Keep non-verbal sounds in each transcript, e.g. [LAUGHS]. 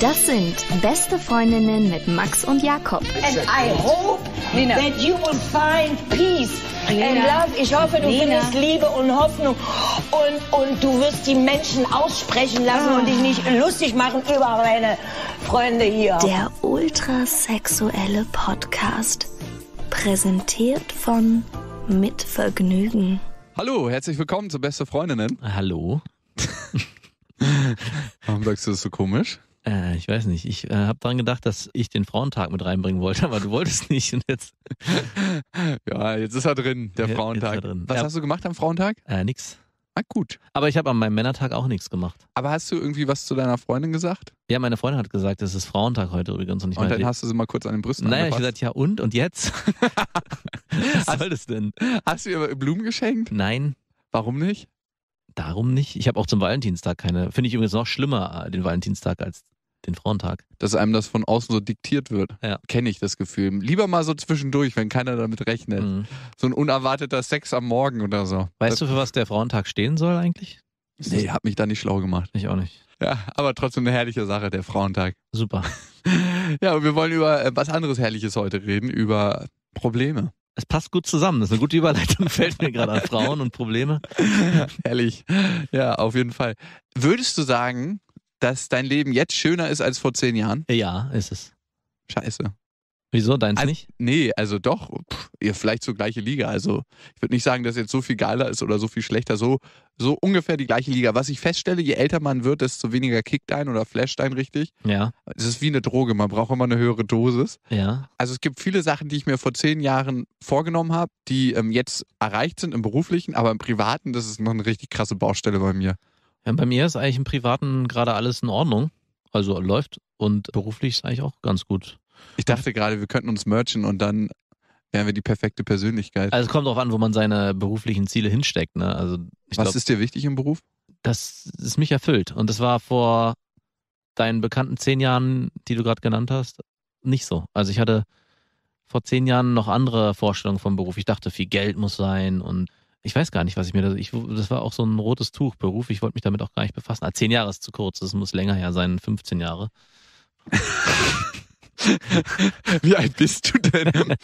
Das sind beste Freundinnen mit Max und Jakob. And I hope Nina. that you will find peace Nina. and love. Ich hoffe, du Nina. findest Liebe und Hoffnung und, und du wirst die Menschen aussprechen lassen ah. und dich nicht lustig machen über meine Freunde hier. Der ultrasexuelle Podcast, präsentiert von Mit Vergnügen. Hallo, herzlich willkommen zu Beste Freundinnen. Hallo. [LAUGHS] Warum sagst du das so komisch? Äh, ich weiß nicht. Ich äh, habe daran gedacht, dass ich den Frauentag mit reinbringen wollte, aber du wolltest [LAUGHS] nicht. Und jetzt. [LAUGHS] ja, jetzt ist er drin, der jetzt, Frauentag. Jetzt drin. Was ja. hast du gemacht am Frauentag? Äh, nix. Ah, gut. Aber ich habe an meinem Männertag auch nichts gemacht. Aber hast du irgendwie was zu deiner Freundin gesagt? Ja, meine Freundin hat gesagt, es ist Frauentag heute übrigens. Und, ich und meinte, dann hast du sie mal kurz an den Brüsten Naja, angepasst. ich gesagt, ja und? Und jetzt? [LAUGHS] was soll das denn? Hast du ihr Blumen geschenkt? Nein. Warum nicht? Darum nicht. Ich habe auch zum Valentinstag keine. Finde ich übrigens noch schlimmer, äh, den Valentinstag, als den Frauentag. Dass einem das von außen so diktiert wird. Ja. Kenne ich das Gefühl. Lieber mal so zwischendurch, wenn keiner damit rechnet. Mhm. So ein unerwarteter Sex am Morgen oder so. Weißt das du, für was der Frauentag stehen soll eigentlich? Nee, hab mich da nicht schlau gemacht. Ich auch nicht. Ja, aber trotzdem eine herrliche Sache, der Frauentag. Super. [LAUGHS] ja, und wir wollen über äh, was anderes Herrliches heute reden, über Probleme. Es passt gut zusammen. Das ist eine gute Überleitung, [LAUGHS] fällt mir gerade an Frauen und Probleme. [LAUGHS] Herrlich. Ja, auf jeden Fall. Würdest du sagen, dass dein Leben jetzt schöner ist als vor zehn Jahren? Ja, ist es. Scheiße. Wieso, deins also, nicht? Nee, also doch, pff, ihr vielleicht zur gleiche Liga. Also ich würde nicht sagen, dass jetzt so viel geiler ist oder so viel schlechter, so, so ungefähr die gleiche Liga. Was ich feststelle, je älter man wird, desto weniger kickt ein oder flasht ein richtig. Ja. Es ist wie eine Droge, man braucht immer eine höhere Dosis. Ja. Also es gibt viele Sachen, die ich mir vor zehn Jahren vorgenommen habe, die ähm, jetzt erreicht sind im beruflichen, aber im privaten, das ist noch eine richtig krasse Baustelle bei mir. Ja, bei mir ist eigentlich im Privaten gerade alles in Ordnung. Also läuft und beruflich ist eigentlich auch ganz gut. Ich dachte gerade, wir könnten uns merchen und dann wären wir die perfekte Persönlichkeit. Also es kommt darauf an, wo man seine beruflichen Ziele hinsteckt. Ne? Also Was glaub, ist dir wichtig im Beruf? Das ist mich erfüllt. Und das war vor deinen bekannten zehn Jahren, die du gerade genannt hast, nicht so. Also ich hatte vor zehn Jahren noch andere Vorstellungen vom Beruf. Ich dachte, viel Geld muss sein und ich weiß gar nicht, was ich mir da. Ich, das war auch so ein rotes Tuch, Beruf. Ich wollte mich damit auch gar nicht befassen. Ah, zehn Jahre ist zu kurz. Das muss länger her sein, 15 Jahre. [LAUGHS] Wie alt bist du denn?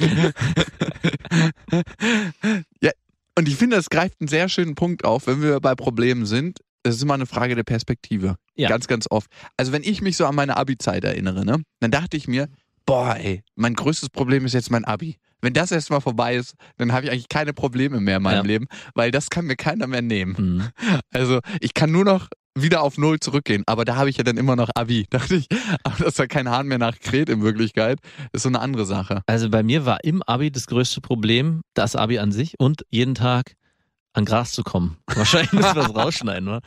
ja, und ich finde, das greift einen sehr schönen Punkt auf, wenn wir bei Problemen sind. Es ist immer eine Frage der Perspektive. Ja. Ganz, ganz oft. Also, wenn ich mich so an meine Abi-Zeit erinnere, ne, dann dachte ich mir, boah, ey, mein größtes Problem ist jetzt mein Abi wenn das erstmal vorbei ist, dann habe ich eigentlich keine Probleme mehr in meinem ja. Leben, weil das kann mir keiner mehr nehmen. Mhm. [LAUGHS] Also ich kann nur noch wieder auf Null zurückgehen. Aber da habe ich ja dann immer noch Abi, [LAUGHS] dachte ich. Aber dass da kein Hahn mehr nach Kret in Wirklichkeit. ist so eine andere Sache. Also bei mir war im Abi das größte Problem das Abi an sich und jeden Tag an Gras zu kommen. [LAUGHS] Wahrscheinlich müssen wir das rausschneiden, oder?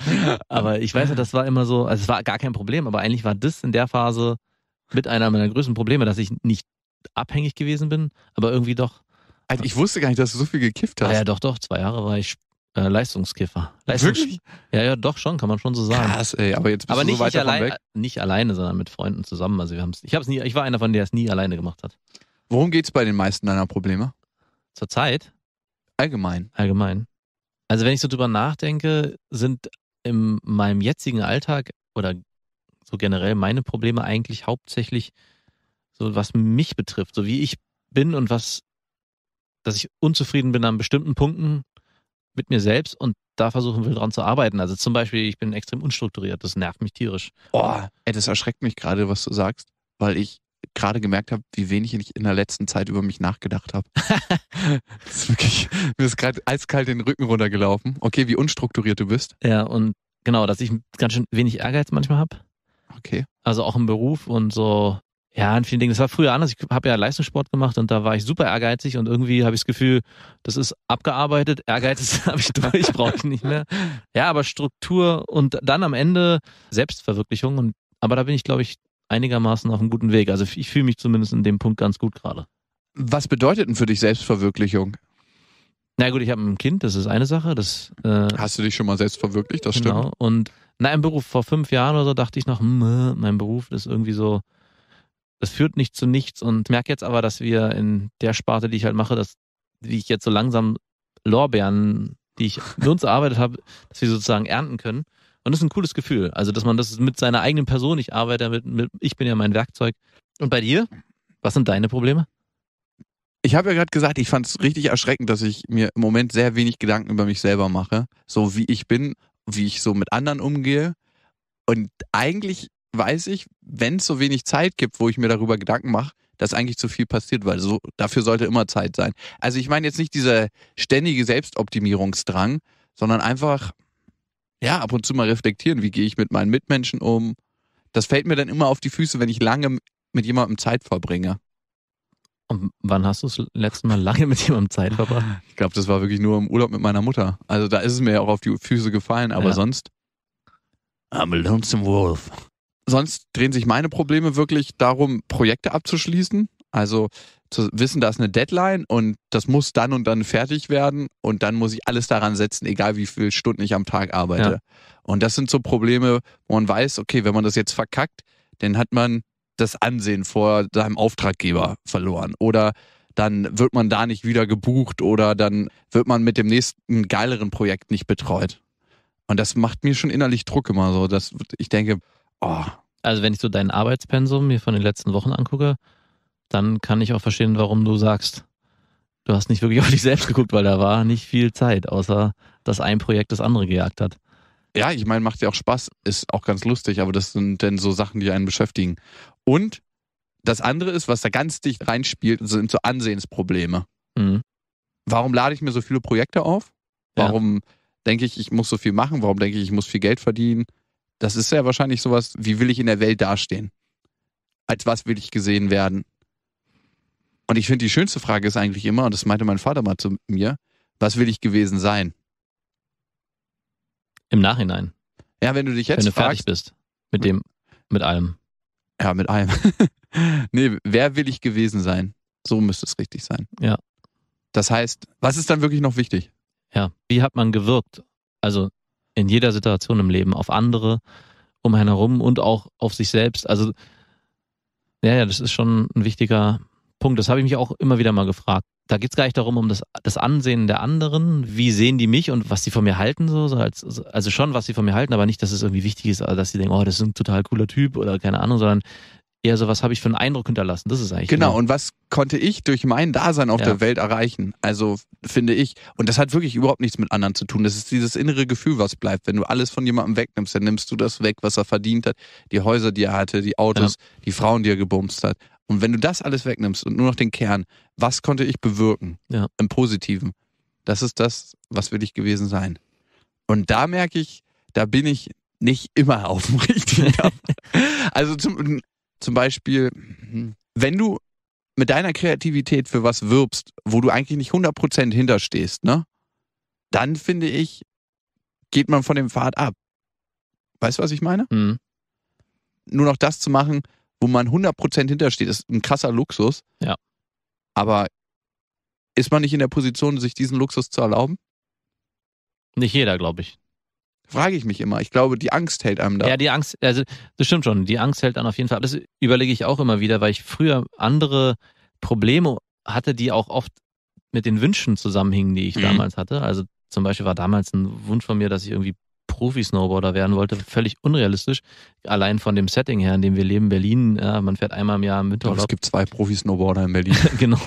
Aber ich weiß ja, das war immer so, also es war gar kein Problem, aber eigentlich war das in der Phase mit einer meiner größten Probleme, dass ich nicht abhängig gewesen bin, aber irgendwie doch. Also ich wusste gar nicht, dass du so viel gekifft hast. Ah, ja, doch, doch. Zwei Jahre war ich äh, Leistungskiffer. Leistungs Wirklich? Ja, ja, doch schon, kann man schon so sagen. Krass, ey, aber jetzt bist aber du nicht, so weit davon allein, weg. Nicht alleine, sondern mit Freunden zusammen. Also wir haben's, ich, hab's nie, ich war einer von denen, der es nie alleine gemacht hat. Worum geht es bei den meisten deiner Probleme? Zurzeit? Allgemein. Allgemein. Also wenn ich so drüber nachdenke, sind in meinem jetzigen Alltag oder so generell meine Probleme eigentlich hauptsächlich so was mich betrifft, so wie ich bin und was, dass ich unzufrieden bin an bestimmten Punkten mit mir selbst und da versuchen wir dran zu arbeiten. Also zum Beispiel, ich bin extrem unstrukturiert, das nervt mich tierisch. Oh, ey, das erschreckt mich gerade, was du sagst, weil ich gerade gemerkt habe, wie wenig ich in der letzten Zeit über mich nachgedacht habe. [LAUGHS] ist wirklich, mir ist gerade eiskalt den Rücken runtergelaufen. Okay, wie unstrukturiert du bist. Ja, und genau, dass ich ganz schön wenig Ehrgeiz manchmal habe. Okay. Also auch im Beruf und so ja, in vielen Dingen. Das war früher anders. Ich habe ja Leistungssport gemacht und da war ich super ehrgeizig und irgendwie habe ich das Gefühl, das ist abgearbeitet. Ehrgeiz [LAUGHS] habe ich durch, brauche ich nicht mehr. Ja, aber Struktur und dann am Ende Selbstverwirklichung. Und, aber da bin ich, glaube ich, einigermaßen auf einem guten Weg. Also ich fühle mich zumindest in dem Punkt ganz gut gerade. Was bedeutet denn für dich Selbstverwirklichung? Na gut, ich habe ein Kind, das ist eine Sache. Das, äh, Hast du dich schon mal selbst verwirklicht? Das genau. stimmt. Und na, im Beruf vor fünf Jahren oder so dachte ich noch, mh, mein Beruf ist irgendwie so, das führt nicht zu nichts und merke jetzt aber, dass wir in der Sparte, die ich halt mache, dass wie ich jetzt so langsam Lorbeeren, die ich für uns erarbeitet habe, dass wir sozusagen ernten können. Und das ist ein cooles Gefühl. Also, dass man das mit seiner eigenen Person, ich arbeite mit, mit ich bin ja mein Werkzeug. Und bei dir? Was sind deine Probleme? Ich habe ja gerade gesagt, ich fand es richtig erschreckend, dass ich mir im Moment sehr wenig Gedanken über mich selber mache, so wie ich bin, wie ich so mit anderen umgehe. Und eigentlich weiß ich, wenn es so wenig Zeit gibt, wo ich mir darüber Gedanken mache, dass eigentlich zu viel passiert, weil so dafür sollte immer Zeit sein. Also ich meine jetzt nicht dieser ständige Selbstoptimierungsdrang, sondern einfach ja ab und zu mal reflektieren, wie gehe ich mit meinen Mitmenschen um. Das fällt mir dann immer auf die Füße, wenn ich lange mit jemandem Zeit verbringe. Und wann hast du das letzte Mal lange mit jemandem Zeit verbracht? Ich glaube, das war wirklich nur im Urlaub mit meiner Mutter. Also da ist es mir ja auch auf die Füße gefallen, aber ja. sonst. I'm a lonesome wolf sonst drehen sich meine Probleme wirklich darum, Projekte abzuschließen. Also zu wissen, da ist eine Deadline und das muss dann und dann fertig werden und dann muss ich alles daran setzen, egal wie viele Stunden ich am Tag arbeite. Ja. Und das sind so Probleme, wo man weiß, okay, wenn man das jetzt verkackt, dann hat man das Ansehen vor seinem Auftraggeber verloren oder dann wird man da nicht wieder gebucht oder dann wird man mit dem nächsten geileren Projekt nicht betreut. Und das macht mir schon innerlich Druck immer so, dass ich denke, Oh. Also wenn ich so dein Arbeitspensum mir von den letzten Wochen angucke, dann kann ich auch verstehen, warum du sagst, du hast nicht wirklich auf dich selbst geguckt, weil da war nicht viel Zeit, außer dass ein Projekt das andere gejagt hat. Ja, ich meine, macht ja auch Spaß, ist auch ganz lustig, aber das sind dann so Sachen, die einen beschäftigen. Und das andere ist, was da ganz dicht reinspielt, sind so Ansehensprobleme. Mhm. Warum lade ich mir so viele Projekte auf? Warum ja. denke ich, ich muss so viel machen? Warum denke ich, ich muss viel Geld verdienen? Das ist ja wahrscheinlich sowas, wie will ich in der Welt dastehen? Als was will ich gesehen werden? Und ich finde, die schönste Frage ist eigentlich immer, und das meinte mein Vater mal zu mir, was will ich gewesen sein? Im Nachhinein. Ja, wenn du dich jetzt. Wenn du fragst, fertig bist mit dem, mit allem. Ja, mit allem. [LAUGHS] nee, wer will ich gewesen sein? So müsste es richtig sein. Ja. Das heißt, was ist dann wirklich noch wichtig? Ja, wie hat man gewirkt? Also in jeder Situation im Leben, auf andere um einen herum und auch auf sich selbst. Also, ja, ja, das ist schon ein wichtiger Punkt. Das habe ich mich auch immer wieder mal gefragt. Da geht es gar nicht darum, um das, das Ansehen der anderen, wie sehen die mich und was sie von mir halten, so, so als, also schon, was sie von mir halten, aber nicht, dass es irgendwie wichtig ist, also dass sie denken, oh, das ist ein total cooler Typ oder keine Ahnung, sondern eher so, was habe ich für einen Eindruck hinterlassen? Das ist eigentlich. Genau, genau. und was konnte ich durch mein Dasein auf ja. der Welt erreichen? Also finde ich, und das hat wirklich überhaupt nichts mit anderen zu tun. Das ist dieses innere Gefühl, was bleibt. Wenn du alles von jemandem wegnimmst, dann nimmst du das weg, was er verdient hat, die Häuser, die er hatte, die Autos, ja. die Frauen, die er gebumst hat. Und wenn du das alles wegnimmst und nur noch den Kern, was konnte ich bewirken ja. im Positiven? Das ist das, was will ich gewesen sein. Und da merke ich, da bin ich nicht immer auf dem [LAUGHS] richtigen. [LAUGHS] also zum, zum Beispiel, wenn du mit deiner Kreativität für was wirbst, wo du eigentlich nicht 100% hinterstehst, ne? Dann finde ich, geht man von dem Pfad ab. Weißt du, was ich meine? Mhm. Nur noch das zu machen, wo man 100% hintersteht, ist ein krasser Luxus. Ja. Aber ist man nicht in der Position, sich diesen Luxus zu erlauben? Nicht jeder, glaube ich. Frage ich mich immer. Ich glaube, die Angst hält einem da. Ja, die Angst, also das stimmt schon. Die Angst hält einem auf jeden Fall. Das überlege ich auch immer wieder, weil ich früher andere Probleme hatte, die auch oft mit den Wünschen zusammenhingen, die ich mhm. damals hatte. Also zum Beispiel war damals ein Wunsch von mir, dass ich irgendwie Profi-Snowboarder werden wollte, völlig unrealistisch. Allein von dem Setting her, in dem wir leben, Berlin, ja, man fährt einmal im Jahr im Winterurlaub. Es gibt zwei Profi-Snowboarder in Berlin. [LAUGHS] genau.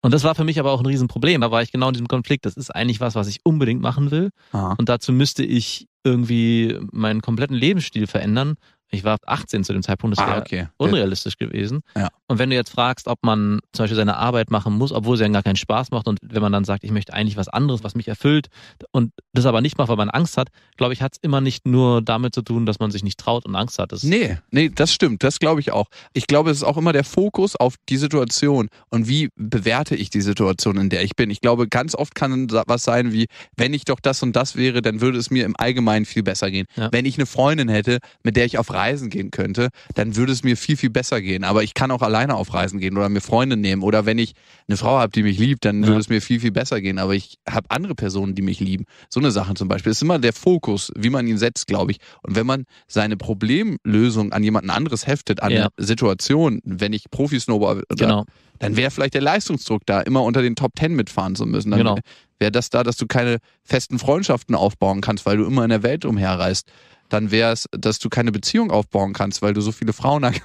Und das war für mich aber auch ein Riesenproblem. Da war ich genau in diesem Konflikt. Das ist eigentlich was, was ich unbedingt machen will. Aha. Und dazu müsste ich irgendwie meinen kompletten Lebensstil verändern. Ich war 18 zu dem Zeitpunkt, das ah, wäre okay. unrealistisch gewesen. Ja. Und wenn du jetzt fragst, ob man zum Beispiel seine Arbeit machen muss, obwohl sie ja gar keinen Spaß macht und wenn man dann sagt, ich möchte eigentlich was anderes, was mich erfüllt und das aber nicht macht, weil man Angst hat, glaube ich, hat es immer nicht nur damit zu tun, dass man sich nicht traut und Angst hat. Das nee, nee, das stimmt, das glaube ich auch. Ich glaube, es ist auch immer der Fokus auf die Situation und wie bewerte ich die Situation, in der ich bin. Ich glaube, ganz oft kann was sein wie, wenn ich doch das und das wäre, dann würde es mir im Allgemeinen viel besser gehen. Ja. Wenn ich eine Freundin hätte, mit der ich auf Reisen gehen könnte, dann würde es mir viel, viel besser gehen. Aber ich kann auch alleine auf Reisen gehen oder mir Freunde nehmen. Oder wenn ich eine Frau habe, die mich liebt, dann ja. würde es mir viel, viel besser gehen. Aber ich habe andere Personen, die mich lieben. So eine Sache zum Beispiel. Es ist immer der Fokus, wie man ihn setzt, glaube ich. Und wenn man seine Problemlösung an jemanden anderes heftet, an ja. Situationen, wenn ich Profi-Snowboard, genau. dann wäre vielleicht der Leistungsdruck da, immer unter den Top Ten mitfahren zu müssen. Dann genau. wäre das da, dass du keine festen Freundschaften aufbauen kannst, weil du immer in der Welt umherreist dann wäre es, dass du keine Beziehung aufbauen kannst, weil du so viele Frauen hast.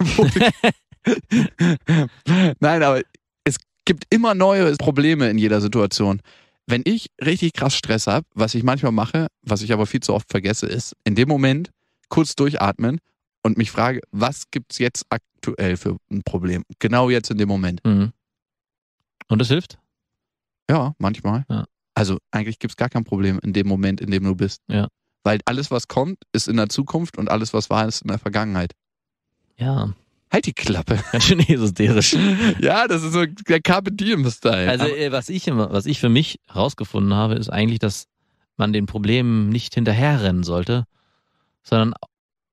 [LAUGHS] Nein, aber es gibt immer neue Probleme in jeder Situation. Wenn ich richtig krass Stress habe, was ich manchmal mache, was ich aber viel zu oft vergesse, ist in dem Moment kurz durchatmen und mich frage, was gibt es jetzt aktuell für ein Problem? Genau jetzt in dem Moment. Mhm. Und das hilft? Ja, manchmal. Ja. Also eigentlich gibt es gar kein Problem in dem Moment, in dem du bist. Ja. Weil alles, was kommt, ist in der Zukunft und alles, was war, ist in der Vergangenheit. Ja. Halt die Klappe. Ganz schön esoterisch. [LAUGHS] ja, das ist so der Carpe Diem-Style. Also, Aber äh, was ich, immer, was ich für mich herausgefunden habe, ist eigentlich, dass man den Problemen nicht hinterherrennen sollte, sondern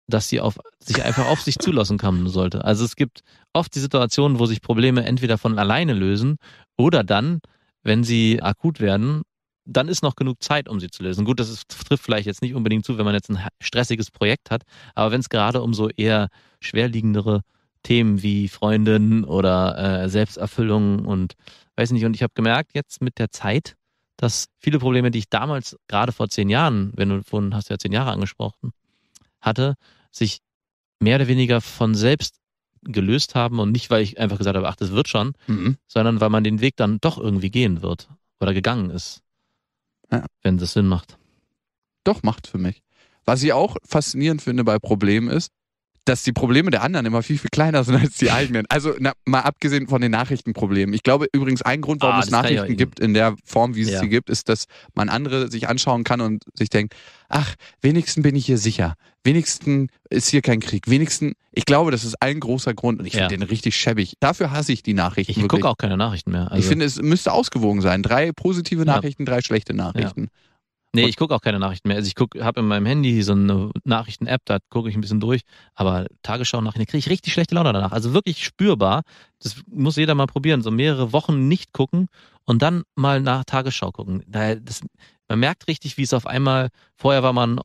dass sie auf, sich einfach auf sich zulassen kommen sollte. Also es gibt oft die Situationen, wo sich Probleme entweder von alleine lösen oder dann, wenn sie akut werden, dann ist noch genug Zeit, um sie zu lösen. Gut, das ist, trifft vielleicht jetzt nicht unbedingt zu, wenn man jetzt ein stressiges Projekt hat, aber wenn es gerade um so eher schwerliegendere Themen wie Freundin oder äh, Selbsterfüllung und weiß nicht. Und ich habe gemerkt jetzt mit der Zeit, dass viele Probleme, die ich damals gerade vor zehn Jahren, wenn du vorhin hast du ja zehn Jahre angesprochen, hatte, sich mehr oder weniger von selbst gelöst haben und nicht, weil ich einfach gesagt habe, ach, das wird schon, mhm. sondern weil man den Weg dann doch irgendwie gehen wird oder gegangen ist. Ja. Wenn das Sinn macht. Doch, macht für mich. Was ich auch faszinierend finde bei Problemen ist, dass die Probleme der anderen immer viel, viel kleiner sind als die eigenen. Also na, mal abgesehen von den Nachrichtenproblemen. Ich glaube übrigens, ein Grund, warum ah, es Nachrichten gibt in der Form, wie es ja. sie gibt, ist, dass man andere sich anschauen kann und sich denkt, ach, wenigstens bin ich hier sicher. Wenigstens ist hier kein Krieg. Wenigstens, ich glaube, das ist ein großer Grund und ich ja. finde den richtig schäbig. Dafür hasse ich die Nachrichten. Ich gucke auch keine Nachrichten mehr. Also ich finde, es müsste ausgewogen sein. Drei positive Nachrichten, drei schlechte Nachrichten. Nee, ich gucke auch keine Nachrichten mehr. Also ich gucke, habe in meinem Handy so eine Nachrichten-App, da gucke ich ein bisschen durch. Aber Tagesschau-Nachrichten kriege ich richtig schlechte Laune danach. Also wirklich spürbar. Das muss jeder mal probieren. So mehrere Wochen nicht gucken und dann mal nach Tagesschau gucken. Das, man merkt richtig, wie es auf einmal, vorher war man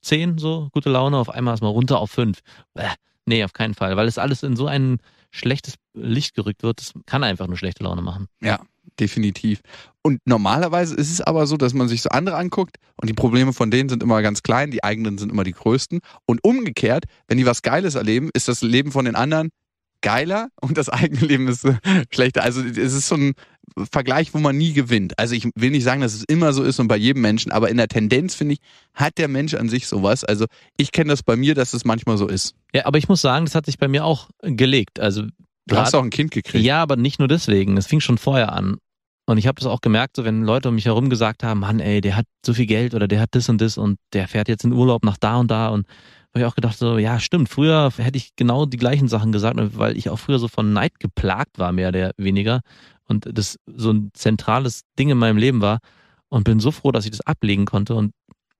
zehn, so gute Laune, auf einmal ist man runter auf fünf. Bäh, nee, auf keinen Fall, weil es alles in so ein schlechtes Licht gerückt wird. Das kann einfach nur schlechte Laune machen. Ja, definitiv. Und normalerweise ist es aber so, dass man sich so andere anguckt und die Probleme von denen sind immer ganz klein, die eigenen sind immer die größten. Und umgekehrt, wenn die was Geiles erleben, ist das Leben von den anderen geiler [LAUGHS] und das eigene Leben ist äh, schlechter. Also es ist so ein Vergleich, wo man nie gewinnt. Also ich will nicht sagen, dass es immer so ist und bei jedem Menschen, aber in der Tendenz finde ich, hat der Mensch an sich sowas. Also ich kenne das bei mir, dass es manchmal so ist. Ja, aber ich muss sagen, das hat sich bei mir auch gelegt. Also Du hast auch ein Kind gekriegt. Ja, aber nicht nur deswegen. Es fing schon vorher an. Und ich habe das auch gemerkt, so wenn Leute um mich herum gesagt haben, Mann, ey, der hat so viel Geld oder der hat das und das und der fährt jetzt in Urlaub nach da und da und habe ich auch gedacht, so, ja, stimmt, früher hätte ich genau die gleichen Sachen gesagt, weil ich auch früher so von Neid geplagt war, mehr oder weniger. Und das so ein zentrales Ding in meinem Leben war. Und bin so froh, dass ich das ablegen konnte und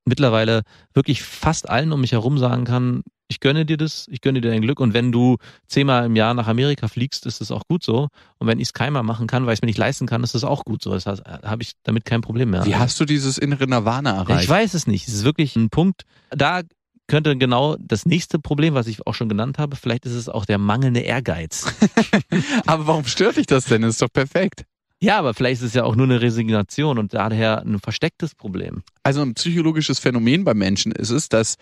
mittlerweile wirklich fast allen um mich herum sagen kann, ich gönne dir das, ich gönne dir dein Glück. Und wenn du zehnmal im Jahr nach Amerika fliegst, ist das auch gut so. Und wenn ich es keinmal machen kann, weil ich es mir nicht leisten kann, ist das auch gut so. Das heißt, äh, habe ich damit kein Problem mehr. Wie hast du dieses innere Nirvana erreicht? Ich weiß es nicht. Es ist wirklich ein Punkt. Da könnte genau das nächste Problem, was ich auch schon genannt habe, vielleicht ist es auch der mangelnde Ehrgeiz. [LAUGHS] aber warum stört dich das denn? Das ist doch perfekt. Ja, aber vielleicht ist es ja auch nur eine Resignation und daher ein verstecktes Problem. Also ein psychologisches Phänomen bei Menschen ist es, dass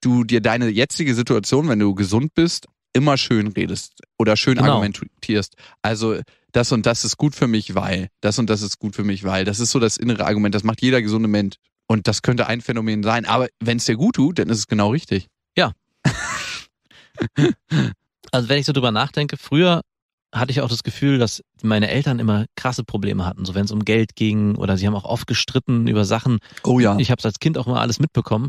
du dir deine jetzige Situation, wenn du gesund bist, immer schön redest oder schön genau. argumentierst. Also das und das ist gut für mich, weil das und das ist gut für mich, weil das ist so das innere Argument. Das macht jeder gesunde Mensch. Und das könnte ein Phänomen sein. Aber wenn es dir gut tut, dann ist es genau richtig. Ja. [LAUGHS] also wenn ich so drüber nachdenke, früher hatte ich auch das Gefühl, dass meine Eltern immer krasse Probleme hatten, so wenn es um Geld ging oder sie haben auch oft gestritten über Sachen. Oh ja. Ich habe es als Kind auch mal alles mitbekommen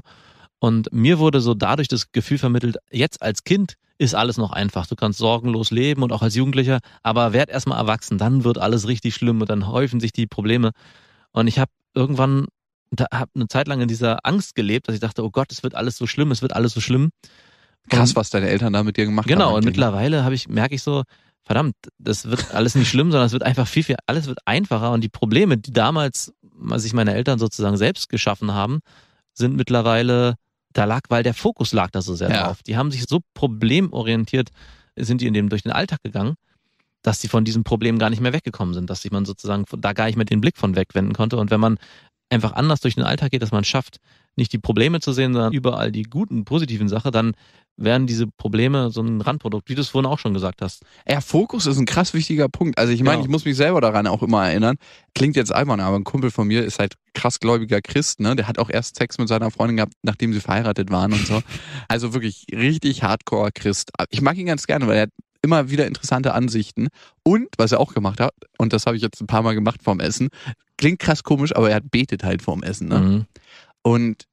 und mir wurde so dadurch das Gefühl vermittelt, jetzt als Kind ist alles noch einfach. Du kannst sorgenlos leben und auch als Jugendlicher, aber werd erstmal erwachsen, dann wird alles richtig schlimm und dann häufen sich die Probleme. Und ich habe irgendwann, da habe eine Zeit lang in dieser Angst gelebt, dass ich dachte, oh Gott, es wird alles so schlimm, es wird alles so schlimm. Krass, und, was deine Eltern da mit dir gemacht genau, haben. Genau, und mittlerweile habe ich, merke ich so, verdammt, das wird alles nicht schlimm, sondern es wird einfach viel, viel, alles wird einfacher und die Probleme, die damals sich meine Eltern sozusagen selbst geschaffen haben, sind mittlerweile da lag, weil der Fokus lag da so sehr ja. drauf. Die haben sich so problemorientiert, sind die in dem durch den Alltag gegangen, dass sie von diesem Problem gar nicht mehr weggekommen sind, dass sich man sozusagen da gar nicht mehr den Blick von wegwenden konnte. Und wenn man einfach anders durch den Alltag geht, dass man schafft, nicht die Probleme zu sehen, sondern überall die guten, positiven Sachen, dann werden diese Probleme so ein Randprodukt, wie du es vorhin auch schon gesagt hast. Ja, Fokus ist ein krass wichtiger Punkt. Also ich meine, genau. ich muss mich selber daran auch immer erinnern. Klingt jetzt albern, aber ein Kumpel von mir ist halt krass gläubiger Christ, ne? Der hat auch erst Sex mit seiner Freundin gehabt, nachdem sie verheiratet waren und so. [LAUGHS] Also wirklich richtig hardcore Christ. Ich mag ihn ganz gerne, weil er hat immer wieder interessante Ansichten. Und was er auch gemacht hat, und das habe ich jetzt ein paar Mal gemacht vorm Essen, klingt krass komisch, aber er hat betet halt vorm Essen. Ne? Mhm. Und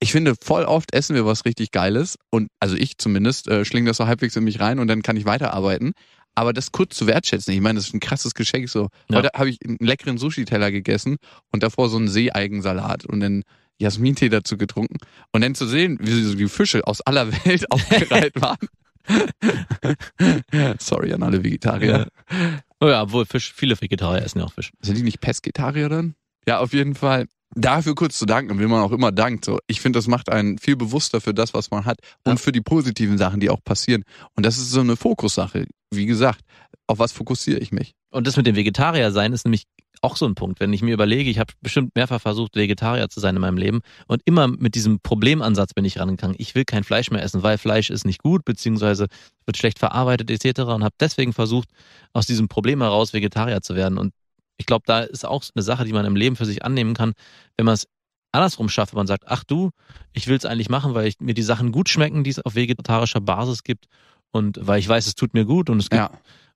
ich finde, voll oft essen wir was richtig Geiles und also ich zumindest äh, schlinge das so halbwegs in mich rein und dann kann ich weiterarbeiten. Aber das kurz zu wertschätzen, ich meine, das ist ein krasses Geschenk. So, ja. heute habe ich einen leckeren Sushi-Teller gegessen und davor so einen Seeeigensalat und dann Jasmintee dazu getrunken und dann zu sehen, wie so die Fische aus aller [LAUGHS] Welt [LAUGHS] aufgereiht waren. [LAUGHS] Sorry an alle Vegetarier. Ja. Oh ja, obwohl Fisch, viele Vegetarier essen ja auch Fisch. Sind die nicht Pesketarier dann? Ja, auf jeden Fall dafür kurz zu danken, wie man auch immer dankt. So, ich finde, das macht einen viel bewusster für das, was man hat und ja. für die positiven Sachen, die auch passieren. Und das ist so eine Fokussache. Wie gesagt, auf was fokussiere ich mich? Und das mit dem Vegetarier sein ist nämlich auch so ein Punkt. Wenn ich mir überlege, ich habe bestimmt mehrfach versucht, Vegetarier zu sein in meinem Leben und immer mit diesem Problemansatz bin ich rangegangen. Ich will kein Fleisch mehr essen, weil Fleisch ist nicht gut, beziehungsweise wird schlecht verarbeitet etc. und habe deswegen versucht, aus diesem Problem heraus Vegetarier zu werden. Und ich glaube, da ist auch eine Sache, die man im Leben für sich annehmen kann, wenn man es andersrum schafft, wenn man sagt, ach du, ich will es eigentlich machen, weil ich, mir die Sachen gut schmecken, die es auf vegetarischer Basis gibt und weil ich weiß, es tut mir gut und es gibt. Ja.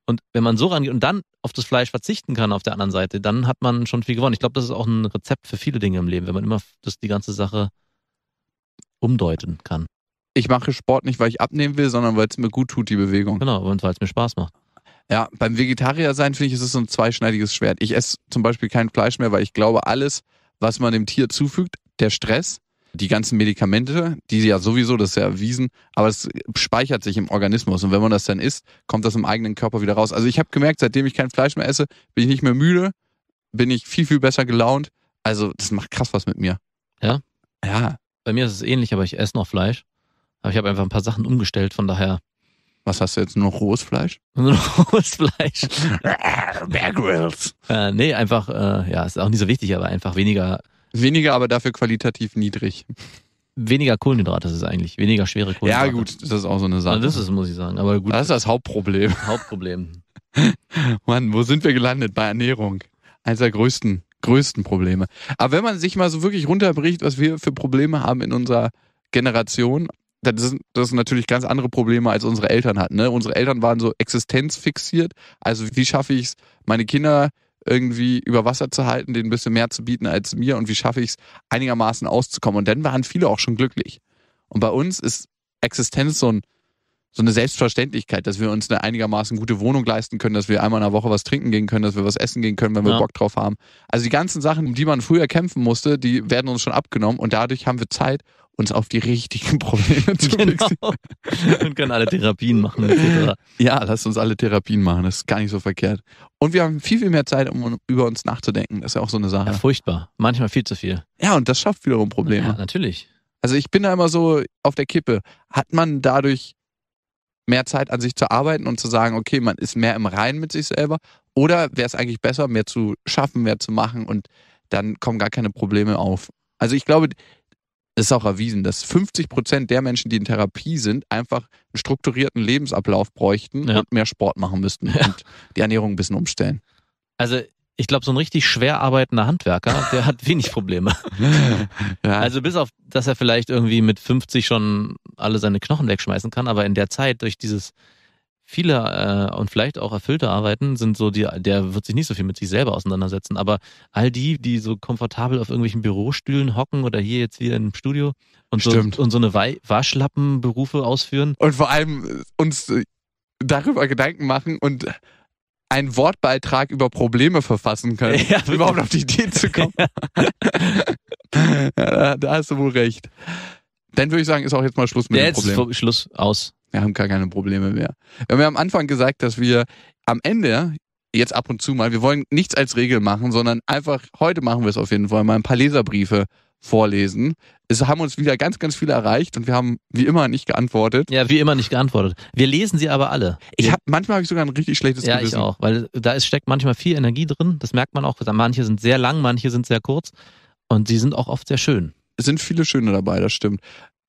Und wenn man so rangeht und dann auf das Fleisch verzichten kann auf der anderen Seite, dann hat man schon viel gewonnen. Ich glaube, das ist auch ein Rezept für viele Dinge im Leben, wenn man immer das, die ganze Sache umdeuten kann. Ich mache Sport nicht, weil ich abnehmen will, sondern weil es mir gut tut, die Bewegung. Genau, und weil es mir Spaß macht. Ja, beim Vegetarier sein finde ich, ist es so ein zweischneidiges Schwert. Ich esse zum Beispiel kein Fleisch mehr, weil ich glaube, alles, was man dem Tier zufügt, der Stress, die ganzen Medikamente, die ja sowieso, das ist ja erwiesen, aber es speichert sich im Organismus. Und wenn man das dann isst, kommt das im eigenen Körper wieder raus. Also ich habe gemerkt, seitdem ich kein Fleisch mehr esse, bin ich nicht mehr müde, bin ich viel, viel besser gelaunt. Also das macht krass was mit mir. Ja? Ja. Bei mir ist es ähnlich, aber ich esse noch Fleisch. Aber ich habe einfach ein paar Sachen umgestellt, von daher was hast du jetzt? Nur noch rohes Fleisch? [LAUGHS] Nur noch rohes Fleisch. [LAUGHS] Bear Grylls. Äh, nee, einfach, äh, ja, ist auch nicht so wichtig, aber einfach weniger. Weniger, aber dafür qualitativ niedrig. Weniger Kohlenhydrate ist es eigentlich. Weniger schwere Kohlenhydrate. Ja, gut, das ist auch so eine Sache. Na, das ist, muss ich sagen. Aber gut. Das ist das Hauptproblem. [LAUGHS] Hauptproblem. Mann, wo sind wir gelandet bei Ernährung? Eines der größten, größten Probleme. Aber wenn man sich mal so wirklich runterbricht, was wir für Probleme haben in unserer Generation, das sind, das sind natürlich ganz andere Probleme, als unsere Eltern hatten. Ne? Unsere Eltern waren so existenzfixiert. Also wie schaffe ich es, meine Kinder irgendwie über Wasser zu halten, denen ein bisschen mehr zu bieten als mir und wie schaffe ich es, einigermaßen auszukommen. Und dann waren viele auch schon glücklich. Und bei uns ist Existenz so, ein, so eine Selbstverständlichkeit, dass wir uns eine einigermaßen gute Wohnung leisten können, dass wir einmal in der Woche was trinken gehen können, dass wir was essen gehen können, wenn ja. wir Bock drauf haben. Also die ganzen Sachen, um die man früher kämpfen musste, die werden uns schon abgenommen und dadurch haben wir Zeit, uns auf die richtigen [LAUGHS] Probleme zu genau. Und können alle Therapien machen. Etc. Ja, lass uns alle Therapien machen. Das ist gar nicht so verkehrt. Und wir haben viel, viel mehr Zeit, um über uns nachzudenken. Das ist ja auch so eine Sache. Ja, furchtbar. Manchmal viel zu viel. Ja, und das schafft wiederum Probleme. Ja, natürlich. Also ich bin da immer so auf der Kippe. Hat man dadurch mehr Zeit an sich zu arbeiten und zu sagen, okay, man ist mehr im Reinen mit sich selber? Oder wäre es eigentlich besser, mehr zu schaffen, mehr zu machen und dann kommen gar keine Probleme auf? Also ich glaube, das ist auch erwiesen, dass 50 Prozent der Menschen, die in Therapie sind, einfach einen strukturierten Lebensablauf bräuchten ja. und mehr Sport machen müssten ja. und die Ernährung ein bisschen umstellen. Also ich glaube, so ein richtig schwer arbeitender Handwerker, der hat wenig Probleme. [LAUGHS] ja. Also bis auf, dass er vielleicht irgendwie mit 50 schon alle seine Knochen wegschmeißen kann, aber in der Zeit durch dieses viele äh, und vielleicht auch erfüllte Arbeiten sind so, die, der wird sich nicht so viel mit sich selber auseinandersetzen. Aber all die, die so komfortabel auf irgendwelchen Bürostühlen hocken oder hier jetzt hier im Studio und so, und so eine Waschlappenberufe ausführen. Und vor allem äh, uns äh, darüber Gedanken machen und einen Wortbeitrag über Probleme verfassen können, [LAUGHS] ja, überhaupt auf die Idee zu kommen. [LAUGHS] ja, da hast du wohl recht. Dann würde ich sagen, ist auch jetzt mal Schluss mit ja, dem Problem. Schluss aus. Wir haben gar keine Probleme mehr. Wir haben ja am Anfang gesagt, dass wir am Ende jetzt ab und zu mal, wir wollen nichts als Regel machen, sondern einfach, heute machen wir es auf jeden Fall, mal ein paar Leserbriefe vorlesen. Es haben uns wieder ganz, ganz viele erreicht und wir haben wie immer nicht geantwortet. Ja, wie immer nicht geantwortet. Wir lesen sie aber alle. Ich hab, manchmal habe ich sogar ein richtig schlechtes ja, Gewissen. Ja, ich auch, weil da ist, steckt manchmal viel Energie drin. Das merkt man auch. Manche sind sehr lang, manche sind sehr kurz und sie sind auch oft sehr schön. Es sind viele schöne dabei, das stimmt.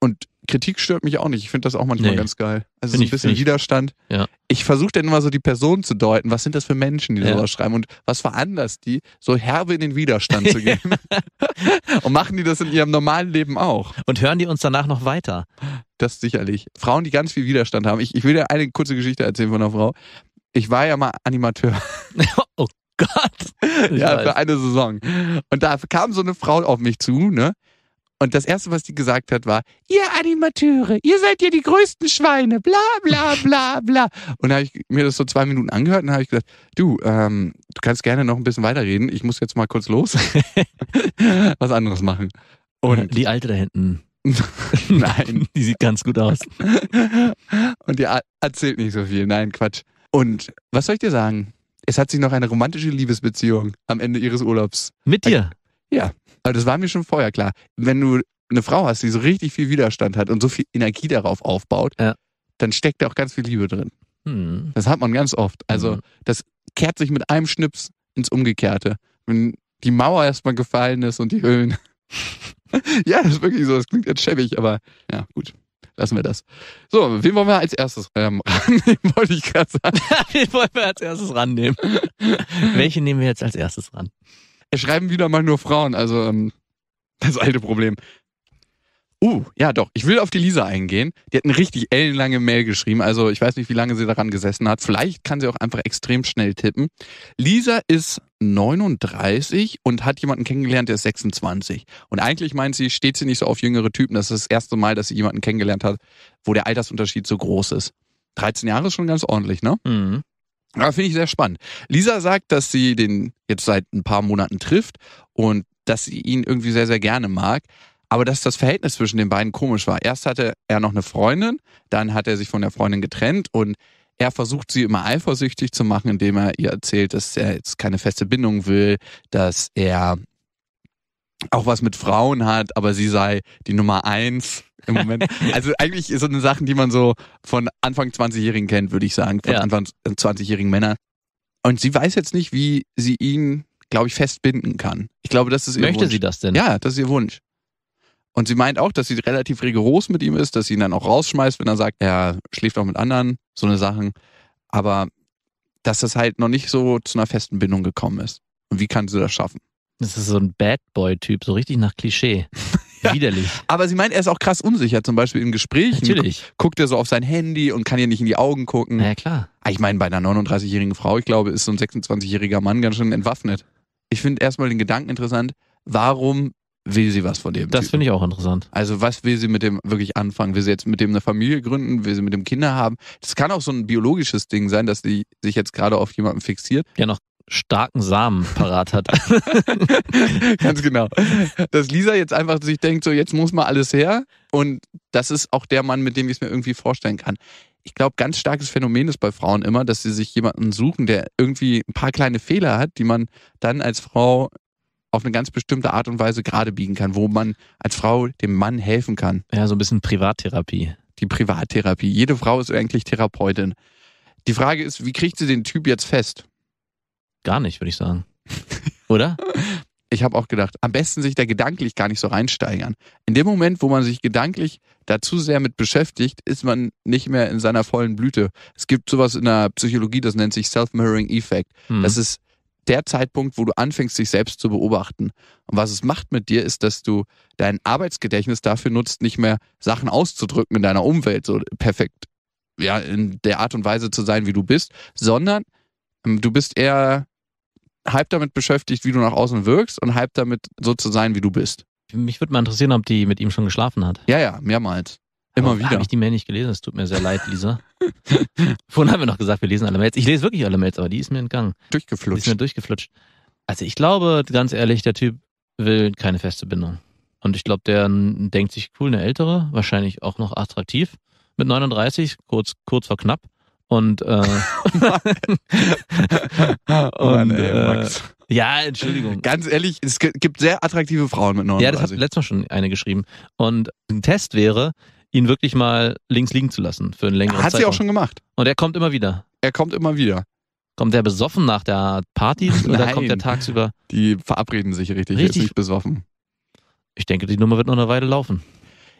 Und Kritik stört mich auch nicht. Ich finde das auch manchmal nee. ganz geil. Also so ein bisschen ich, Widerstand. Ja. Ich versuche dann immer so die Person zu deuten. Was sind das für Menschen, die ja. sowas schreiben? Und was veranlasst die, so herbe in den Widerstand zu [LAUGHS] gehen? und machen die das in ihrem normalen Leben auch? Und hören die uns danach noch weiter? Das sicherlich. Frauen, die ganz viel Widerstand haben. Ich, ich will dir eine kurze Geschichte erzählen von einer Frau. Ich war ja mal Animateur. [LAUGHS] oh Gott. Ich ja, weiß. für eine Saison. Und da kam so eine Frau auf mich zu, ne? Und das Erste, was die gesagt hat, war, ihr Animateure, ihr seid ja die größten Schweine, bla bla bla bla. Und da habe ich mir das so zwei Minuten angehört und habe ich gesagt, du, ähm, du kannst gerne noch ein bisschen weiterreden. Ich muss jetzt mal kurz los, [LAUGHS] was anderes machen. Und die Alte da hinten. [LAUGHS] nein. Die sieht ganz gut aus. und die erzählt nicht so viel. Nein, Quatsch. Und was soll ich dir sagen? Es hat sich noch eine romantische Liebesbeziehung am Ende ihres Urlaubs. Mit dir? Ja. Aber also das war mir schon vorher klar. Wenn du eine Frau hast, die so richtig viel Widerstand hat und so viel Energie darauf aufbaut, ja. dann steckt da auch ganz viel Liebe drin. Hm. Das hat man ganz oft. Also hm. das kehrt sich mit einem Schnips ins Umgekehrte. Wenn die Mauer erstmal gefallen ist und die Höhlen. [LAUGHS] ja, das ist wirklich so. Das klingt jetzt schäbig, aber ja, gut. Lassen wir das. So, wen wollen wir als erstes ähm, [LAUGHS] rannehmen, wollte ich gerade sagen. [LAUGHS] wen wollen wir als erstes rannehmen? Welche nehmen wir jetzt als erstes ran? Es schreiben wieder mal nur Frauen, also ähm, das alte Problem. Uh, ja doch, ich will auf die Lisa eingehen. Die hat eine richtig ellenlange Mail geschrieben, also ich weiß nicht, wie lange sie daran gesessen hat. Vielleicht kann sie auch einfach extrem schnell tippen. Lisa ist 39 und hat jemanden kennengelernt, der ist 26. Und eigentlich meint sie, steht sie nicht so auf jüngere Typen. Das ist das erste Mal, dass sie jemanden kennengelernt hat, wo der Altersunterschied so groß ist. 13 Jahre ist schon ganz ordentlich, ne? Mhm. Ja, finde ich sehr spannend. Lisa sagt, dass sie den jetzt seit ein paar Monaten trifft und dass sie ihn irgendwie sehr, sehr gerne mag. Aber dass das Verhältnis zwischen den beiden komisch war. Erst hatte er noch eine Freundin, dann hat er sich von der Freundin getrennt und er versucht sie immer eifersüchtig zu machen, indem er ihr erzählt, dass er jetzt keine feste Bindung will, dass er auch was mit Frauen hat, aber sie sei die Nummer eins im Moment. [LAUGHS] Also eigentlich so eine Sachen, die man so von Anfang 20-Jährigen kennt, würde ich sagen, von ja. Anfang 20-Jährigen Männern. Und sie weiß jetzt nicht, wie sie ihn, glaube ich, festbinden kann. Ich glaube, das ist ihr Möchte Wunsch. Möchte sie das denn? Ja, das ist ihr Wunsch. Und sie meint auch, dass sie relativ rigoros mit ihm ist, dass sie ihn dann auch rausschmeißt, wenn er sagt, er schläft auch mit anderen, so eine Sachen. Aber dass das halt noch nicht so zu einer festen Bindung gekommen ist. Und wie kann sie das schaffen? Das ist so ein Bad Boy-Typ, so richtig nach Klischee. [LAUGHS] Widerlich. Aber sie meint, er ist auch krass unsicher, zum Beispiel im Gespräch. Natürlich. Guckt er so auf sein Handy und kann ihr nicht in die Augen gucken. Na ja, klar. Ah, ich meine, bei einer 39-jährigen Frau, ich glaube, ist so ein 26-jähriger Mann ganz schön entwaffnet. Ich finde erstmal den Gedanken interessant, warum will sie was von dem? Das finde ich auch interessant. Also, was will sie mit dem wirklich anfangen? Will sie jetzt mit dem eine Familie gründen? Will sie mit dem Kinder haben? Das kann auch so ein biologisches Ding sein, dass sie sich jetzt gerade auf jemanden fixiert. Ja, noch starken Samen parat hat. [LAUGHS] [LAUGHS] Ganz genau. Dass Lisa jetzt einfach sich denkt, so jetzt muss mal alles her. Und das ist auch der Mann, mit dem ich es mir irgendwie vorstellen kann ich glaube, ganz starkes Phänomen ist bei Frauen immer, dass sie sich jemanden suchen, der irgendwie ein paar kleine Fehler hat, die man dann als Frau auf eine ganz bestimmte Art und Weise gerade biegen kann, wo man als Frau dem Mann helfen kann. Ja, so ein bisschen Privattherapie. Die Privattherapie. Jede Frau ist eigentlich Therapeutin. Die Frage ist, wie kriegt sie den Typ jetzt fest? Gar nicht, würde ich sagen. Oder? [LAUGHS] ich habe auch gedacht, am besten sich da gedanklich gar nicht so reinsteigern. In dem Moment, wo man sich gedanklich da zu sehr mit beschäftigt, ist man nicht mehr in seiner vollen Blüte. Es gibt sowas in der Psychologie, das nennt sich Self-Mirroring Effect. Mhm. Das ist der Zeitpunkt, wo du anfängst, dich selbst zu beobachten. Und was es macht mit dir, ist, dass du dein Arbeitsgedächtnis dafür nutzt, nicht mehr Sachen auszudrücken in deiner Umwelt, so perfekt, ja, in der Art und Weise zu sein, wie du bist, sondern ähm, du bist eher halb damit beschäftigt, wie du nach außen wirkst und halb damit, so zu sein, wie du bist. Mich würde mal interessieren, ob die mit ihm schon geschlafen hat. Ja, ja, mehrmals. Immer Aber oh, wieder. Habe ich die Mail nicht gelesen? Es tut mir sehr leid, Lisa. [LAUGHS] Vorhin haben wir noch gesagt, wir lesen alle Mails. Ich lese wirklich alle Mails, aber die ist mir entgangen. Durchgeflutscht. Die ist mir durchgeflutscht. Also ich glaube, ganz ehrlich, der Typ will keine feste Bindung. Und ich glaube, der denkt sich, cool, eine ältere, wahrscheinlich auch noch attraktiv. Mit 39, kurz, kurz vor knapp. Und, äh, [LAUGHS] oh und äh, ja, Entschuldigung. Ganz ehrlich, es gibt sehr attraktive Frauen mit 39. Ja, das hat letztes Mal schon eine geschrieben. Und ein Test wäre, ihn wirklich mal links liegen zu lassen für einen längeren Zeitraum. Hat Zeitung. sie auch schon gemacht. Und er kommt immer wieder. Er kommt immer wieder. Kommt der besoffen nach der Party [LAUGHS] oder kommt der tagsüber? Die verabreden sich richtig, richtig? Er ist nicht besoffen. Ich denke, die Nummer wird noch eine Weile laufen.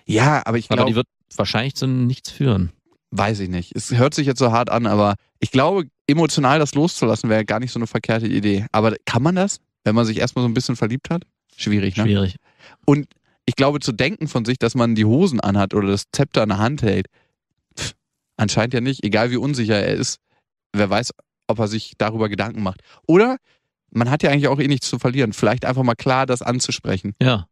Ja, aber ich glaube. Aber die wird wahrscheinlich zu nichts führen weiß ich nicht. Es hört sich jetzt so hart an, aber ich glaube, emotional das loszulassen wäre gar nicht so eine verkehrte Idee. Aber kann man das, wenn man sich erstmal so ein bisschen verliebt hat? Schwierig, ne? Schwierig. Und ich glaube, zu denken von sich, dass man die Hosen anhat oder das Zepter in der Hand hält, pff, anscheinend ja nicht, egal wie unsicher er ist. Wer weiß, ob er sich darüber Gedanken macht. Oder man hat ja eigentlich auch eh nichts zu verlieren. Vielleicht einfach mal klar, das anzusprechen. Ja.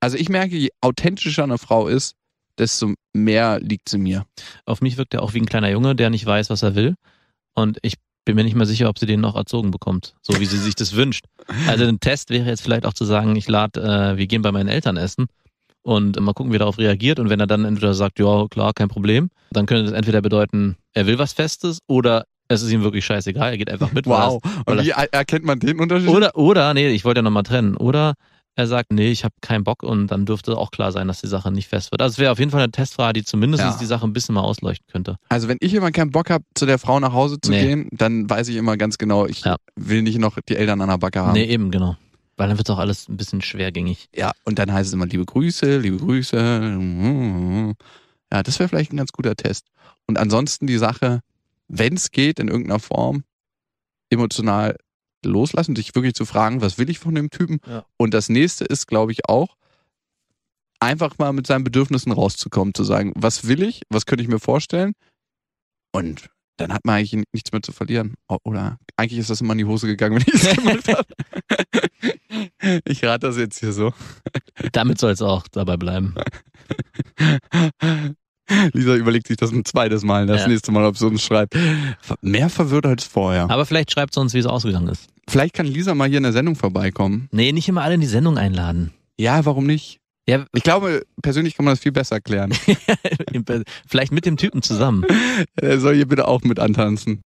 Also ich merke, je authentischer eine Frau ist, desto mehr liegt sie mir. Auf mich wirkt er auch wie ein kleiner Junge, der nicht weiß, was er will. Und ich bin mir nicht mal sicher, ob sie den noch erzogen bekommt, so wie sie sich das wünscht. Also ein Test wäre jetzt vielleicht auch zu sagen, ich lade, äh, wir gehen bei meinen Eltern essen und mal gucken, wie er darauf reagiert. Und wenn er dann entweder sagt, ja, klar, kein Problem, dann könnte das entweder bedeuten, er will was Festes oder es ist ihm wirklich scheißegal, er geht einfach mit. Wow, weil das, weil und wie erkennt man den Unterschied? Oder, oder, nee, ich wollte ja nochmal trennen. Oder er sagt, nee, ich habe keinen Bock und dann dürfte auch klar sein, dass die Sache nicht fest wird. Also es wäre auf jeden Fall eine Testfrage, die zumindest ja. die Sache ein bisschen mal ausleuchten könnte. Also wenn ich immer keinen Bock habe, zu der Frau nach Hause zu nee. gehen, dann weiß ich immer ganz genau, ich ja. will nicht noch die Eltern an der Backe haben. Nee, eben, genau. Weil dann wird auch alles ein bisschen schwergängig. Ja, und dann heißt es immer liebe Grüße, liebe Grüße. Ja, das wäre vielleicht ein ganz guter Test. Und ansonsten die Sache, wenn es geht, in irgendeiner Form emotional loslassen, dich wirklich zu fragen, was will ich von dem Typen? Ja. Und das nächste ist, glaube ich, auch, einfach mal mit seinen Bedürfnissen rauszukommen, zu sagen, was will ich, was könnte ich mir vorstellen? Und dann hat man eigentlich nichts mehr zu verlieren. Oder eigentlich ist das immer in die Hose gegangen, wenn ich es gemacht [LAUGHS] habe. Ich rate das jetzt hier so. Damit soll es auch dabei bleiben. [LAUGHS] [LAUGHS] Lisa überlegt sich das ein zweites Mal, das ja. nächste Mal, ob sie uns schreibt. Mehr verwirrt als vorher. Aber vielleicht schreibt sie uns, wie es ausgegangen ist. Vielleicht kann Lisa mal hier in der Sendung vorbeikommen. Nee, nicht immer alle in die Sendung einladen. Ja, warum nicht? Ja, ich glaube, persönlich kann man das viel besser klären. [LAUGHS] vielleicht mit dem Typen zusammen. [LAUGHS] Er soll hier bitte auch mit antanzen.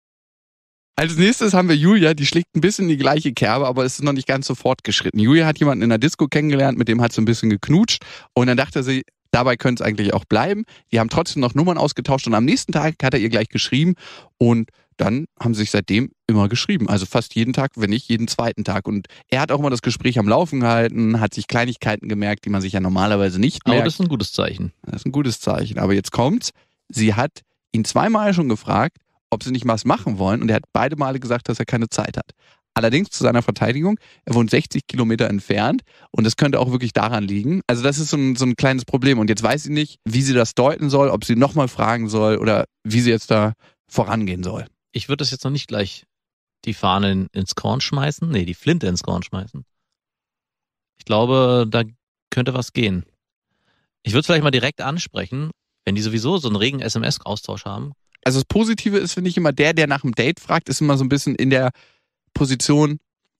Als nächstes haben wir Julia, die schlägt ein bisschen die gleiche Kerbe, aber es ist noch nicht ganz so fortgeschritten. Julia hat jemanden in der Disco kennengelernt, mit dem hat sie ein bisschen geknutscht und dann dachte sie, Dabei können es eigentlich auch bleiben. Die haben trotzdem noch Nummern ausgetauscht und am nächsten Tag hat er ihr gleich geschrieben und dann haben sie sich seitdem immer geschrieben. Also fast jeden Tag, wenn nicht jeden zweiten Tag. Und er hat auch immer das Gespräch am Laufen gehalten, hat sich Kleinigkeiten gemerkt, die man sich ja normalerweise nicht merkt. Aber das ist ein gutes Zeichen. Das ist ein gutes Zeichen. Aber jetzt kommt's. Sie hat ihn zweimal schon gefragt, ob sie nicht was machen wollen. Und er hat beide Male gesagt, dass er keine Zeit hat. Allerdings zu seiner Verteidigung, er wohnt 60 Kilometer entfernt und das könnte auch wirklich daran liegen. Also das ist so ein, so ein kleines Problem und jetzt weiß sie nicht, wie sie das deuten soll, ob sie nochmal fragen soll oder wie sie jetzt da vorangehen soll. Ich würde das jetzt noch nicht gleich die Fahnen ins Korn schmeißen, nee, die Flinte ins Korn schmeißen. Ich glaube, da könnte was gehen. Ich würde es vielleicht mal direkt ansprechen, wenn die sowieso so einen regen SMS-Austausch haben, also das Positive ist, finde ich, immer der, der nach dem Date fragt, ist immer so ein bisschen in der Position,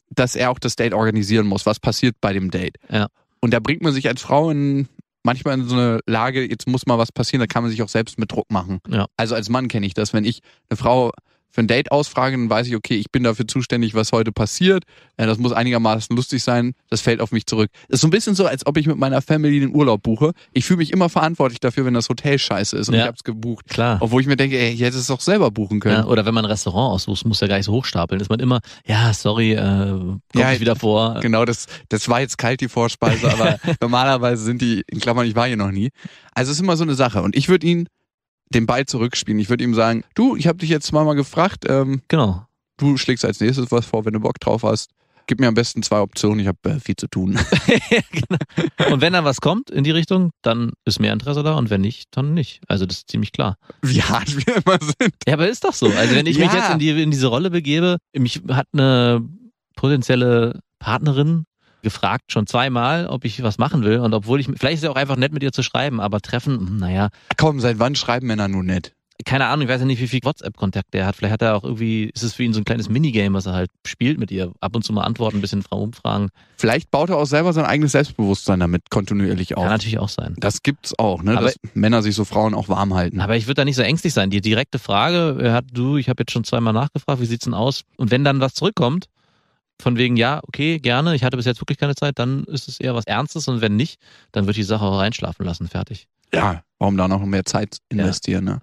dass er auch das Date organisieren muss. Was passiert bei dem Date? Ja. Und da bringt man sich als Frau in, manchmal in so eine Lage, jetzt muss mal was passieren, da kann man sich auch selbst mit Druck machen. Ja. Also als Mann kenne ich das, wenn ich eine Frau für ein Date ausfrage, dann weiß ich, okay, ich bin dafür zuständig, was heute passiert. Äh, das muss einigermaßen lustig sein. Das fällt auf mich zurück. Das ist so ein bisschen so, als ob ich mit meiner Family den Urlaub buche. Ich fühle mich immer verantwortlich dafür, wenn das Hotel scheiße ist und ja, ich habe es gebucht. Klar. Obwohl ich mir denke, ey, ich hätte es doch selber buchen können. Ja, oder wenn man ein Restaurant aussucht, muss ja gar nicht so hochstapeln. Ist man immer, ja, sorry, äh, komme ja, ich wieder vor. Genau, das, das war jetzt kalt, die Vorspeise, aber [LAUGHS] normalerweise sind die, in Klammern, ich war hier noch nie. Also es ist immer so eine Sache. Und ich würde ihn den Ball zurückspielen. Ich würde ihm sagen, du, ich habe dich jetzt mal, gefragt. Ähm, genau. Du schlägst als nächstes was vor, wenn du Bock drauf hast. Gib mir am besten zwei Optionen, ich habe äh, viel zu tun. [LAUGHS] genau. Und wenn dann was kommt in die Richtung, dann ist mehr Interesse da und wenn nicht, dann nicht. Also das ist ziemlich klar. Wie hart wir immer sind. Ja, aber ist doch so. Also wenn ich ja. mich jetzt in, die, in diese Rolle begebe, mich hat eine potenzielle Partnerin gefragt, schon zweimal, ob ich was machen will. Und obwohl ich, vielleicht ist ja auch einfach nett, mit ihr zu schreiben, aber treffen, hm, naja. Komm, seit wann schreiben Männer nun nett? Keine Ahnung, ich weiß ja nicht, wie viel WhatsApp-Kontakt er hat. Vielleicht hat er auch irgendwie, ist es für ihn so ein kleines Minigame, was er halt spielt mit ihr. Ab und zu mal antworten, ein bisschen umfragen. Vielleicht baut er auch selber sein eigenes Selbstbewusstsein damit kontinuierlich auf. Kann natürlich auch sein. Das gibt's auch, ne? Aber, dass Männer sich so Frauen auch warm halten. Aber ich würde da nicht so ängstlich sein. Die direkte Frage, er äh, hat, du, ich habe jetzt schon zweimal nachgefragt, wie sieht's denn aus? Und wenn dann was zurückkommt, von wegen, ja, okay, gerne, ich hatte bis jetzt wirklich keine Zeit, dann ist es eher was Ernstes und wenn nicht, dann wird die Sache auch reinschlafen lassen, fertig. Ja, warum da noch mehr Zeit investieren, ja. ne?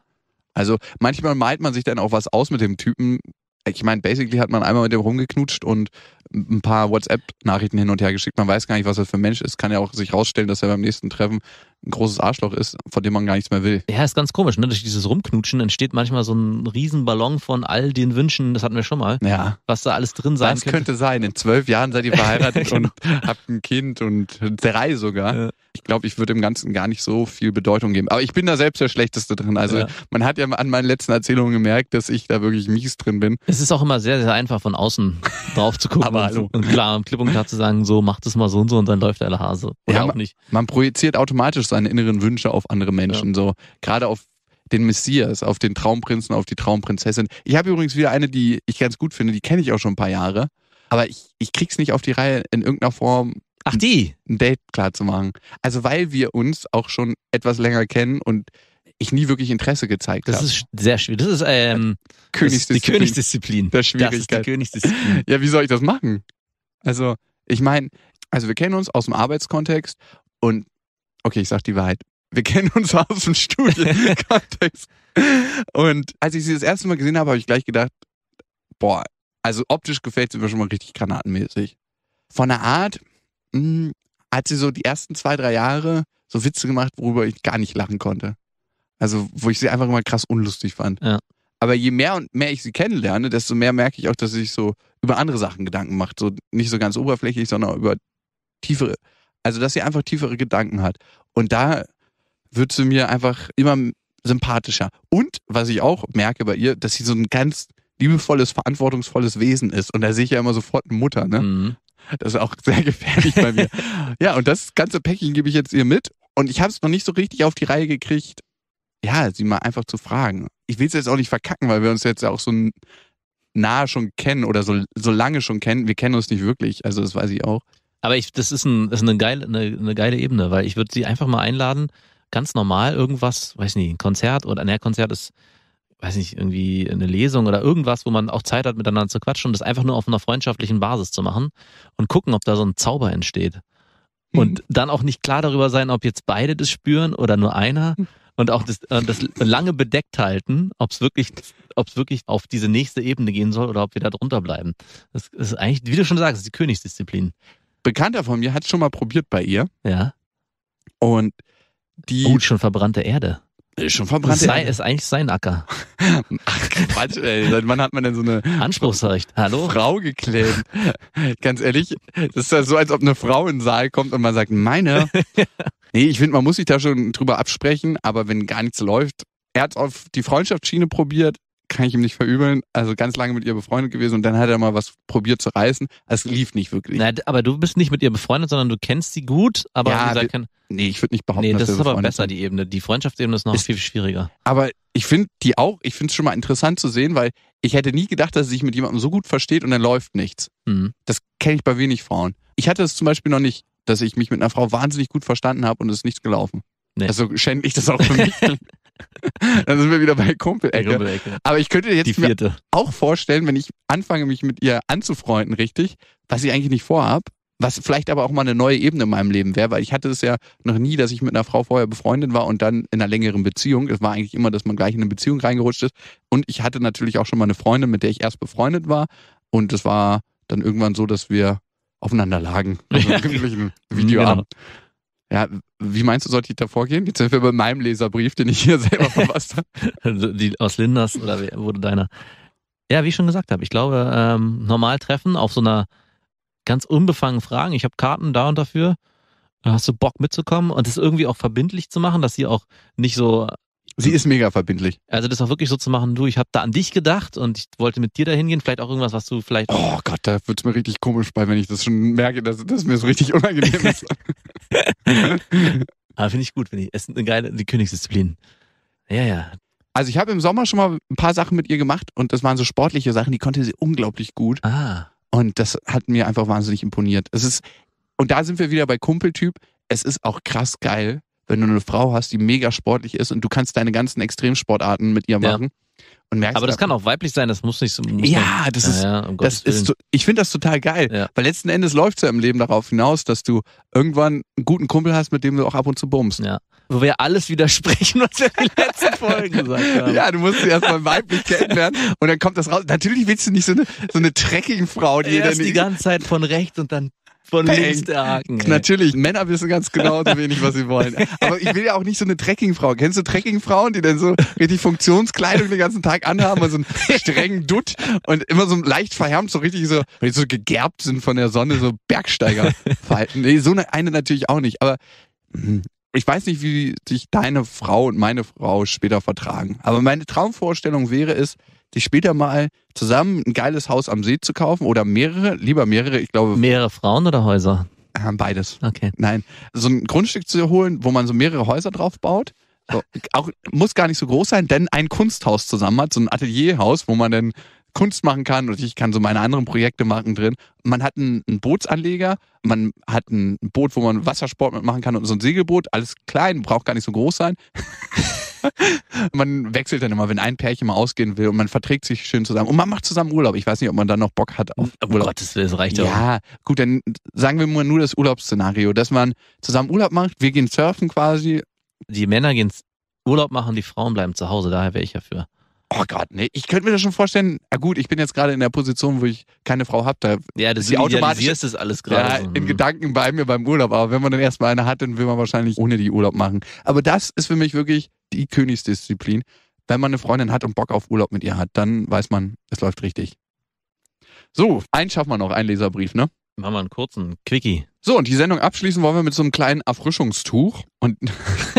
Also manchmal malt man sich dann auch was aus mit dem Typen. Ich meine, basically hat man einmal mit dem rumgeknutscht und ein paar WhatsApp-Nachrichten hin und her geschickt. Man weiß gar nicht, was das für ein Mensch ist. Kann ja auch sich rausstellen, dass er beim nächsten Treffen ein großes Arschloch ist, von dem man gar nichts mehr will. Ja, ist ganz komisch, ne? Durch dieses Rumknutschen entsteht manchmal so ein Riesenballon von all den Wünschen, das hatten wir schon mal. Ja. Was da alles drin sein das könnte. Das könnte sein. In zwölf Jahren seid ihr verheiratet [LAUGHS] genau. und habt ein Kind und drei sogar. Ja. Ich glaube, ich würde dem Ganzen gar nicht so viel Bedeutung geben. Aber ich bin da selbst der Schlechteste drin. Also ja. man hat ja an meinen letzten Erzählungen gemerkt, dass ich da wirklich mies drin bin. Es ist auch immer sehr, sehr einfach von außen [LAUGHS] drauf zu gucken Aber und, hallo. und klar, klipp und klar zu sagen, so macht es mal so und so und dann läuft der Hase. Oder ja, auch nicht. Man projiziert automatisch seine inneren Wünsche auf andere Menschen, ja. so gerade auf den Messias, auf den Traumprinzen, auf die Traumprinzessin. Ich habe übrigens wieder eine, die ich ganz gut finde, die kenne ich auch schon ein paar Jahre, aber ich, ich krieg's nicht auf die Reihe, in irgendeiner Form Ach, die? ein Date klar zu machen. Also weil wir uns auch schon etwas länger kennen und ich nie wirklich Interesse gezeigt habe. Das ist sehr schwierig. Das ist ähm, [LAUGHS] Königsdisziplin. die Königsdisziplin. Das, das ist die Königsdisziplin. [LAUGHS] Ja, wie soll ich das machen? Also, ich meine, also wir kennen uns aus dem Arbeitskontext und okay, ich sag die Wahrheit. Wir [LAUGHS] kennen uns aus dem Studienkontext. [LAUGHS] Und als ich sie das erste Mal gesehen habe, habe ich gleich gedacht, boah, also optisch gefällt sie mir schon mal richtig granatenmäßig. Von der Art mh, hm, hat sie so die ersten zwei, drei Jahre so Witze gemacht, worüber ich gar nicht lachen konnte. Also, wo ich sie einfach immer krass unlustig fand. Ja. Aber je mehr und mehr ich sie kennenlerne, desto mehr merke ich auch, dass sie sich so über andere Sachen Gedanken macht. So nicht so ganz oberflächlich, sondern über tiefere also, dass sie einfach tiefere Gedanken hat. Und da wird sie mir einfach immer sympathischer. Und was ich auch merke bei ihr, dass sie so ein ganz liebevolles, verantwortungsvolles Wesen ist. Und da sehe ich ja immer sofort eine Mutter, ne? Mhm. Das ist auch sehr gefährlich bei mir. [LAUGHS] ja, und das ganze Päckchen gebe ich jetzt ihr mit. Und ich habe es noch nicht so richtig auf die Reihe gekriegt, ja, sie mal einfach zu fragen. Ich will es jetzt auch nicht verkacken, weil wir uns jetzt auch so nahe schon kennen oder so, so lange schon kennen. Wir kennen uns nicht wirklich, also das weiß ich auch. Aber ich, das ist, ein, das ist eine, geile, eine, eine geile Ebene, weil ich würde sie einfach mal einladen, ganz normal irgendwas, weiß nicht, ein Konzert oder ein Konzert ist, weiß nicht, irgendwie eine Lesung oder irgendwas, wo man auch Zeit hat, miteinander zu quatschen und das einfach nur auf einer freundschaftlichen Basis zu machen und gucken, ob da so ein Zauber entsteht. Hm. Und mhm. dann auch nicht klar darüber sein, ob jetzt beide das spüren oder nur einer. Hm. Und auch das, äh, das lange bedeckt halten, ob es wirklich, ob's wirklich auf diese nächste Ebene gehen soll oder ob wir da drunter bleiben. Das ist eigentlich, wie du schon sagst, die Königsdisziplin. Bekannter von mir hat schon mal probiert bei ihr. Ja. Und die. Gut, oh, schon verbrannte Erde. Schon verbrannte Sei, Erde. Ist eigentlich sein Acker. [LAUGHS] Ach Quatsch, ey. Seit wann hat man denn so eine. Anspruchsrecht. Hallo? Frau geklärt. [LAUGHS] Ganz ehrlich, das ist ja so, als ob eine Frau in den Saal kommt und man sagt, meine. [LAUGHS] nee, ich finde, man muss sich da schon drüber absprechen, aber wenn gar nichts läuft, er hat auf die Freundschaftsschiene probiert, kann ich ihm nicht verübeln. Also ganz lange mit ihr befreundet gewesen und dann hat er mal was probiert zu reißen. Es lief nicht wirklich. Na, aber du bist nicht mit ihr befreundet, sondern du kennst sie gut, aber ja, gesagt, kann, Nee, ich würde nicht behaupten, nee, das dass ist aber besser, sind. die Ebene. Die Freundschaftsebene ist noch ist, viel schwieriger. Aber ich finde die auch, ich finde es schon mal interessant zu sehen, weil ich hätte nie gedacht, dass sie sich mit jemandem so gut versteht und dann läuft nichts. Mhm. Das kenne ich bei wenig Frauen. Ich hatte es zum Beispiel noch nicht, dass ich mich mit einer Frau wahnsinnig gut verstanden habe und es ist nichts gelaufen. Nee. Also ich das auch für mich [LAUGHS] [LAUGHS] Dann sind wir wieder bei Kumpelecke. Kumpelecke. Aber ich könnte jetzt mir auch vorstellen, wenn ich anfange, mich mit ihr anzufreunden, richtig, was ich eigentlich nicht vorhab, was vielleicht aber auch mal eine neue Ebene in meinem Leben wäre, weil ich hatte es ja noch nie, dass ich mit einer Frau vorher befreundet war und dann in einer längeren Beziehung. Es war eigentlich immer, dass man gleich in eine Beziehung reingerutscht ist. Und ich hatte natürlich auch schon mal eine Freundin, mit der ich erst befreundet war. Und es war dann irgendwann so, dass wir aufeinander lagen. Also ja. [LAUGHS] Videoabend. Genau. Ja, wie meinst du, sollte ich da vorgehen? Jetzt sind wir bei meinem Leserbrief, den ich hier selber [LAUGHS] verfasst habe. Also die aus Linders oder wurde deiner. Ja, wie ich schon gesagt habe, ich glaube, ähm, normal treffen auf so einer ganz unbefangenen Frage. Ich habe Karten da und dafür. Hast du Bock mitzukommen und das irgendwie auch verbindlich zu machen, dass sie auch nicht so Sie ist mega verbindlich. Also das auch wirklich so zu machen, du, ich habe da an dich gedacht und ich wollte mit dir da hingehen, vielleicht auch irgendwas, was du vielleicht... Oh Gott, da wird es mir richtig komisch bei, wenn ich das schon merke, dass, dass mir so richtig unangenehm ist. Aber [LAUGHS] ah, finde ich gut, finde ich. Es ist eine geile die Königsdisziplin. Ja, ja. Also ich habe im Sommer schon mal ein paar Sachen mit ihr gemacht und das waren so sportliche Sachen, die konnte sie unglaublich gut. Ah. Und das hat mir einfach wahnsinnig imponiert. Es ist, und da sind wir wieder bei Kumpeltyp. Es ist auch krass geil, wenn du eine Frau hast, die mega sportlich ist und du kannst deine ganzen Extremsportarten mit ihr machen. Ja. Und merkst aber das dann, kann auch weiblich sein, das muss nicht so. Muss ja, das ist, ja, um das Willen. ist ich finde das total geil, ja. weil letzten Endes läuft es ja im Leben darauf hinaus, dass du irgendwann einen guten Kumpel hast, mit dem du auch ab und zu bummst. Ja. Wo wir alles widersprechen, was wir in den letzten Folgen gesagt [LAUGHS] haben. Ja, du musst erstmal weiblich kennenlernen und dann kommt das raus. Natürlich willst du nicht so eine, so eine dreckige Frau, die, dann. die ganze Zeit von rechts und dann von Lichterhaken. Natürlich, Männer wissen ganz genau so wenig, was sie wollen. [LAUGHS] Aber ich will ja auch nicht so eine Trekkingfrau. Kennst du Trekkingfrauen, die dann so richtig Funktionskleidung den ganzen Tag anhaben und so einen [LAUGHS] strengen Dutt und immer so leicht verhärmt, so richtig so, weil die so gegerbt sind von der Sonne, so Bergsteiger verhalten. [LAUGHS] Nee, so eine natürlich auch nicht. Aber hm, ich weiß nicht, wie sich deine Frau und meine Frau später vertragen. Aber meine Traumvorstellung wäre es, sich später mal zusammen ein geiles Haus am See zu kaufen oder mehrere, lieber mehrere, ich glaube. Mehrere Frauen oder Häuser? Äh, beides. Okay. Nein, so ein Grundstück zu holen, wo man so mehrere Häuser drauf baut. So, auch, muss gar nicht so groß sein, denn ein Kunsthaus zusammen hat, so ein Atelierhaus, wo man dann Kunst machen kann und ich kann so meine anderen Projekte machen drin. Man hat einen, Bootsanleger, man hat ein Boot, wo man Wassersport mitmachen kann und so ein Segelboot. Alles klein, braucht gar nicht so groß sein. [LAUGHS] man wechselt dann immer, wenn ein Pärchen mal ausgehen will und man verträgt sich schön zusammen und man macht zusammen Urlaub. Ich weiß nicht, ob man dann noch Bock hat auf oh, Urlaub. Gottes Willen, das reicht ja. Ja, gut, dann sagen wir mal nur das Urlaubsszenario, dass man zusammen Urlaub macht, wir gehen surfen quasi. Die Männer gehen Urlaub machen, die Frauen bleiben zu Hause, daher wäre ich ja für. Oh Gott, nee, ich könnte mir das schon vorstellen. Ah gut, ich bin jetzt gerade in der Position, wo ich keine Frau habe. Da ja, das ist automatisch das alles gerade. Ja, in hm. Gedanken bei mir beim Urlaub. Aber wenn man dann erstmal eine hat, dann will man wahrscheinlich ohne die Urlaub machen. Aber das ist für mich wirklich die Königsdisziplin. Wenn man eine Freundin hat und Bock auf Urlaub mit ihr hat, dann weiß man, es läuft richtig. So, einen schaffen wir noch, einen Leserbrief, ne? Machen wir einen kurzen Quickie. So, und die Sendung abschließen wollen wir mit so einem kleinen Erfrischungstuch. Und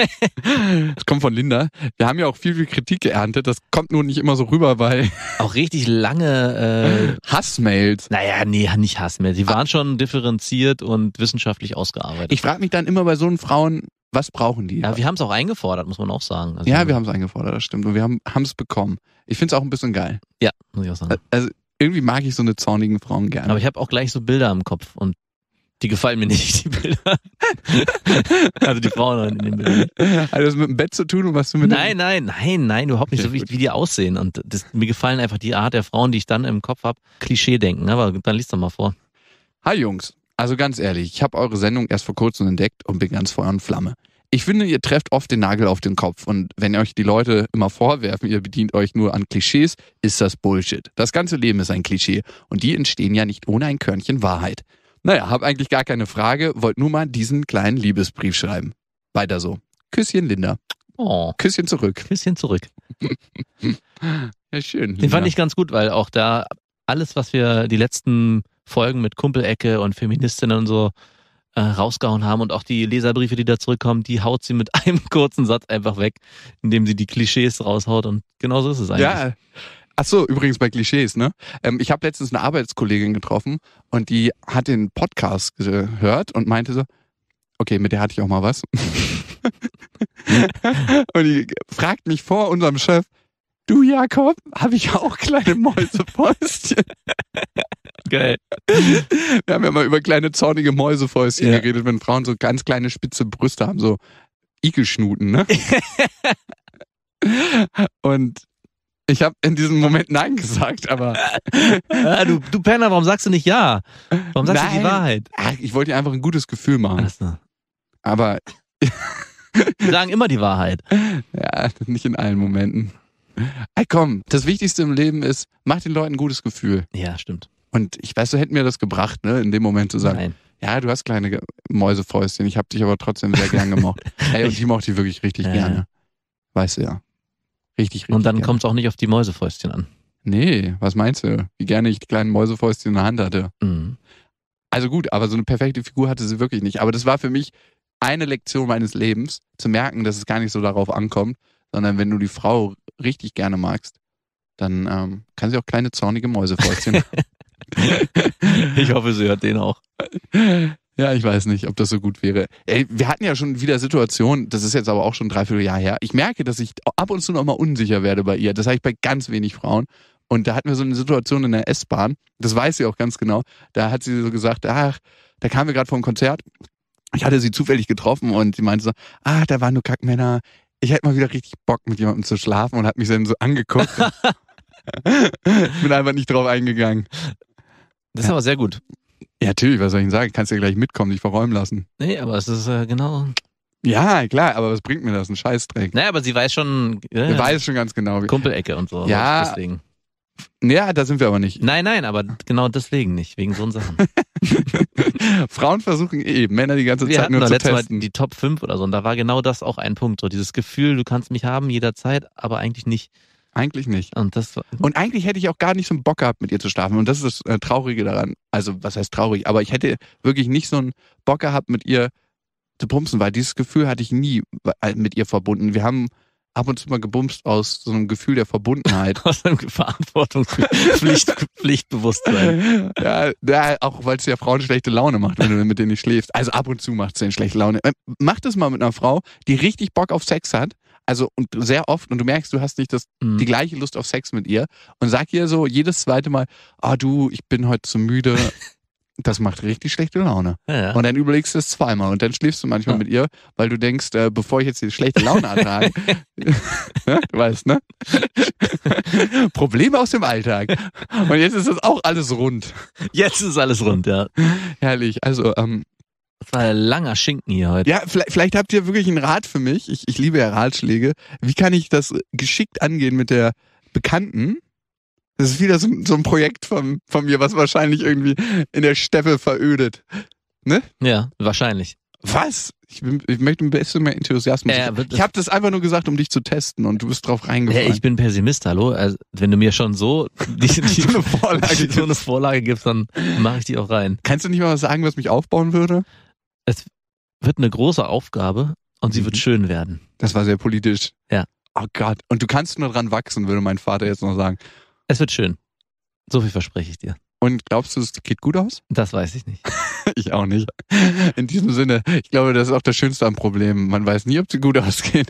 [LAUGHS] das kommt von Linda. Wir haben ja auch viel, viel Kritik geerntet. Das kommt nun nicht immer so rüber, weil. Auch richtig lange äh, Hassmails. Naja, nee, nicht Hassmails. Die waren schon differenziert und wissenschaftlich ausgearbeitet. Ich frage mich dann immer bei so einen Frauen, was brauchen die? Ja, wir haben es auch eingefordert, muss man auch sagen. Also, ja, wir haben es eingefordert, das stimmt. Und wir haben es bekommen. Ich finde es auch ein bisschen geil. Ja, muss ich auch sagen. Also, irgendwie mag ich so eine zornigen Frauen gerne. Aber ich habe auch gleich so Bilder im Kopf und die gefallen mir nicht, die Bilder. [LAUGHS] also die Frauen in den Bildern. Hat also das mit dem Bett zu tun und was du mit Nein, nein, nein, nein, überhaupt nicht, okay, so wie, wie, die aussehen. Und das, mir gefallen einfach die Art der Frauen, die ich dann im Kopf habe. Klischee denken, aber dann liest doch mal vor. Hi Jungs, also ganz ehrlich, ich habe eure Sendung erst vor kurzem entdeckt und bin ganz Feuer und Flamme. Ich finde, ihr trefft oft den Nagel auf den Kopf und wenn euch die Leute immer vorwerfen, ihr bedient euch nur an Klischees, ist das Bullshit. Das ganze Leben ist ein Klischee und die entstehen ja nicht ohne ein Körnchen Wahrheit. Naja, hab eigentlich gar keine Frage, wollt nur mal diesen kleinen Liebesbrief schreiben. Weiter so. Küsschen, Linda. Oh. Küsschen zurück. Küsschen zurück. [LAUGHS] ja, schön. Den Linda. fand ich ganz gut, weil auch da alles, was wir die letzten Folgen mit Kumpelecke und Feministinnen und so äh, rausgehauen haben und auch die Leserbriefe, die da zurückkommen, die haut sie mit [LAUGHS] einem kurzen Satz einfach weg, indem sie die Klischees raushaut und genau so ist es eigentlich. Ja. Ach so, übrigens bei Klischees, ne? Ähm, ich habe letztens eine Arbeitskollegin getroffen und die hat den Podcast gehört und meinte so, okay, mit der hatte ich auch mal was. [LAUGHS] und die fragt mich vor unserem Chef, du Jakob, habe ich auch kleine Mäusefäustchen. Geil. Wir haben ja mal über kleine zornige Mäusefäustchen ja. geredet, wenn Frauen so ganz kleine spitze Brüste haben, so Igelschnuten, ne? [LAUGHS] Und ich habe in diesem Moment Nein gesagt, aber. ja, [LAUGHS] ah, du, du Penner, warum sagst du nicht Ja? Warum sagst Nein. du die Wahrheit? Ach, ich wollte dir einfach ein gutes Gefühl machen. Ach so. Aber. Wir sagen immer die Wahrheit. Ja, nicht in allen Momenten. Ey, komm, das Wichtigste im Leben ist, mach den Leuten ein gutes Gefühl. Ja, stimmt. Und ich weiß, du hättest mir das gebracht, ne, in dem Moment zu sagen. Nein. Ja, du hast kleine Mäusefäustchen, ich habe dich aber trotzdem sehr gern gemocht. [LAUGHS] Ey, und die mochte ich wirklich richtig ja, gerne. Ja. Weißt du ja. Richtig, richtig. Und dann kommt es auch nicht auf die Mäusefäustchen an. Nee, was meinst du? Wie gerne ich die kleinen Mäusefäustchen in der Hand hatte. Mhm. Also gut, aber so eine perfekte Figur hatte sie wirklich nicht. Aber das war für mich eine Lektion meines Lebens, zu merken, dass es gar nicht so darauf ankommt, sondern wenn du die Frau richtig gerne magst, dann ähm, kann sie auch kleine zornige Mäusefäustchen. [LAUGHS] [LAUGHS] ich hoffe, sie hört den auch. [LAUGHS] Ja, ich weiß nicht, ob das so gut wäre. Ey, wir hatten ja schon wieder Situationen, das ist jetzt aber auch schon dreiviertel Jahr her. Ich merke, dass ich ab und zu noch mal unsicher werde bei ihr. Das habe ich bei ganz wenig Frauen. Und da hatten wir so eine Situation in der S-Bahn, das weiß sie auch ganz genau. Da hat sie so gesagt, ach, da kamen wir gerade vom Konzert. Ich hatte sie zufällig getroffen und sie meinte so, ach, da waren nur Kackmänner. Ich hätte mal wieder richtig Bock, mit jemandem zu schlafen und hat mich dann so angeguckt. ich [LAUGHS] [LAUGHS] bin einfach nicht drauf eingegangen. Das ist ja. aber sehr gut. Ja, natürlich, was soll ich denn sagen? Kannst ja gleich mitkommen, dich verräumen lassen. Nee, aber es ist äh, genau. Ja, klar, aber was bringt mir das? Ein Scheißdreck. Naja, aber sie weiß schon. Äh, sie weiß schon ganz genau. Wie Kumpelecke und so. Ja. Deswegen. Ja, da sind wir aber nicht. Nein, nein, aber genau deswegen nicht, wegen so Sachen. [LAUGHS] Frauen versuchen eben, eh, Männer die ganze wir Zeit nur zu letztes testen. Mal die Top 5 oder so und da war genau das auch ein Punkt, so dieses Gefühl, du kannst mich haben jederzeit, aber eigentlich nicht. Eigentlich nicht. Und, das, und eigentlich hätte ich auch gar nicht so einen Bock gehabt, mit ihr zu schlafen. Und das ist das äh, Traurige daran. Also, was heißt traurig? Aber ich hätte wirklich nicht so einen Bock gehabt, mit ihr zu bumsen, weil dieses Gefühl hatte ich nie äh, mit ihr verbunden. Wir haben ab und zu mal gebumst aus so einem Gefühl der Verbundenheit. [LAUGHS] aus einem Verantwortungspflicht, Pflichtbewusstsein. [LAUGHS] Ja, ja auch weil es ja Frauen schlechte Laune macht, wenn du mit denen nicht schläfst. Also ab und zu macht es denen schlechte Laune. Äh, Mach das mal mit einer Frau, die richtig Bock auf Sex hat also und sehr oft, und du merkst, du hast nicht das, mhm. die gleiche Lust auf Sex mit ihr und sag ihr so jedes zweite Mal, ah oh, du, ich bin heute zu müde. [LAUGHS] das macht richtig schlechte Laune. Ja, Und dann überlegst du es zweimal und dann schläfst du manchmal ja. mit ihr, weil du denkst, äh, bevor ich jetzt die schlechte Laune ertrage, [LAUGHS] [LAUGHS] ne, du weißt, ne? Probleme aus dem Alltag. Und jetzt ist das auch alles rund. Jetzt ist alles rund, ja. Herrlich. Also, ähm, das war ein langer Schinken hier heute. Ja, vielleicht, vielleicht habt ihr wirklich einen Rat für mich. Ich, ich liebe ja Ratschläge. Wie kann ich das geschickt angehen mit der Bekannten? Das ist wieder so, so ein Projekt von, von mir, was wahrscheinlich irgendwie in der Steppe verödet. Ne? Ja, wahrscheinlich. Was? Ich, bin, ich möchte ein bisschen mehr Enthusiasmus. Äh, ich ich habe das einfach nur gesagt, um dich zu testen und du bist drauf reingefallen. Äh, ich bin Pessimist, hallo. Also, wenn du mir schon so, die, [LAUGHS] die, so, eine Vorlage [LAUGHS] so eine Vorlage gibst, dann mache ich die auch rein. Kannst du nicht mal was sagen, was mich aufbauen würde? es wird eine große Aufgabe und mhm. sie wird mhm. schön werden. Das war sehr politisch. Ja. Oh Gott. Und du kannst nur dran wachsen, würde mein Vater jetzt noch sagen. Es wird schön. So viel verspreche ich dir. Und glaubst du, es geht gut aus? Das weiß ich nicht. [LAUGHS] ich auch nicht. In diesem Sinne, ich glaube, das ist auch das Schönste am Problem. Man weiß nie, ob sie gut [LAUGHS] ausgehen.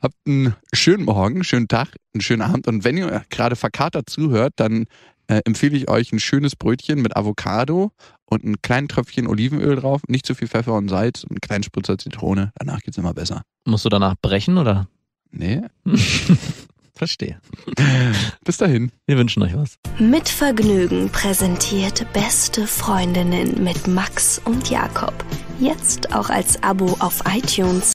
Habt einen schönen Morgen, schönen Tag, einen schönen Abend. Und wenn ihr gerade verkatert zuhört, dann äh, empfehle ich euch ein schönes Brötchen mit Avocado und ein kleinen Tröpfchen Olivenöl drauf, nicht zu viel Pfeffer und Salz und einen kleinen Spritzer Zitrone. Danach geht es immer besser. Musst du danach brechen oder? Nee. [LAUGHS] Verstehe. [LAUGHS] Bis dahin. Wir wünschen euch was. Mit Vergnügen präsentiert Beste Freundinnen mit Max und Jakob. Jetzt auch als Abo auf iTunes.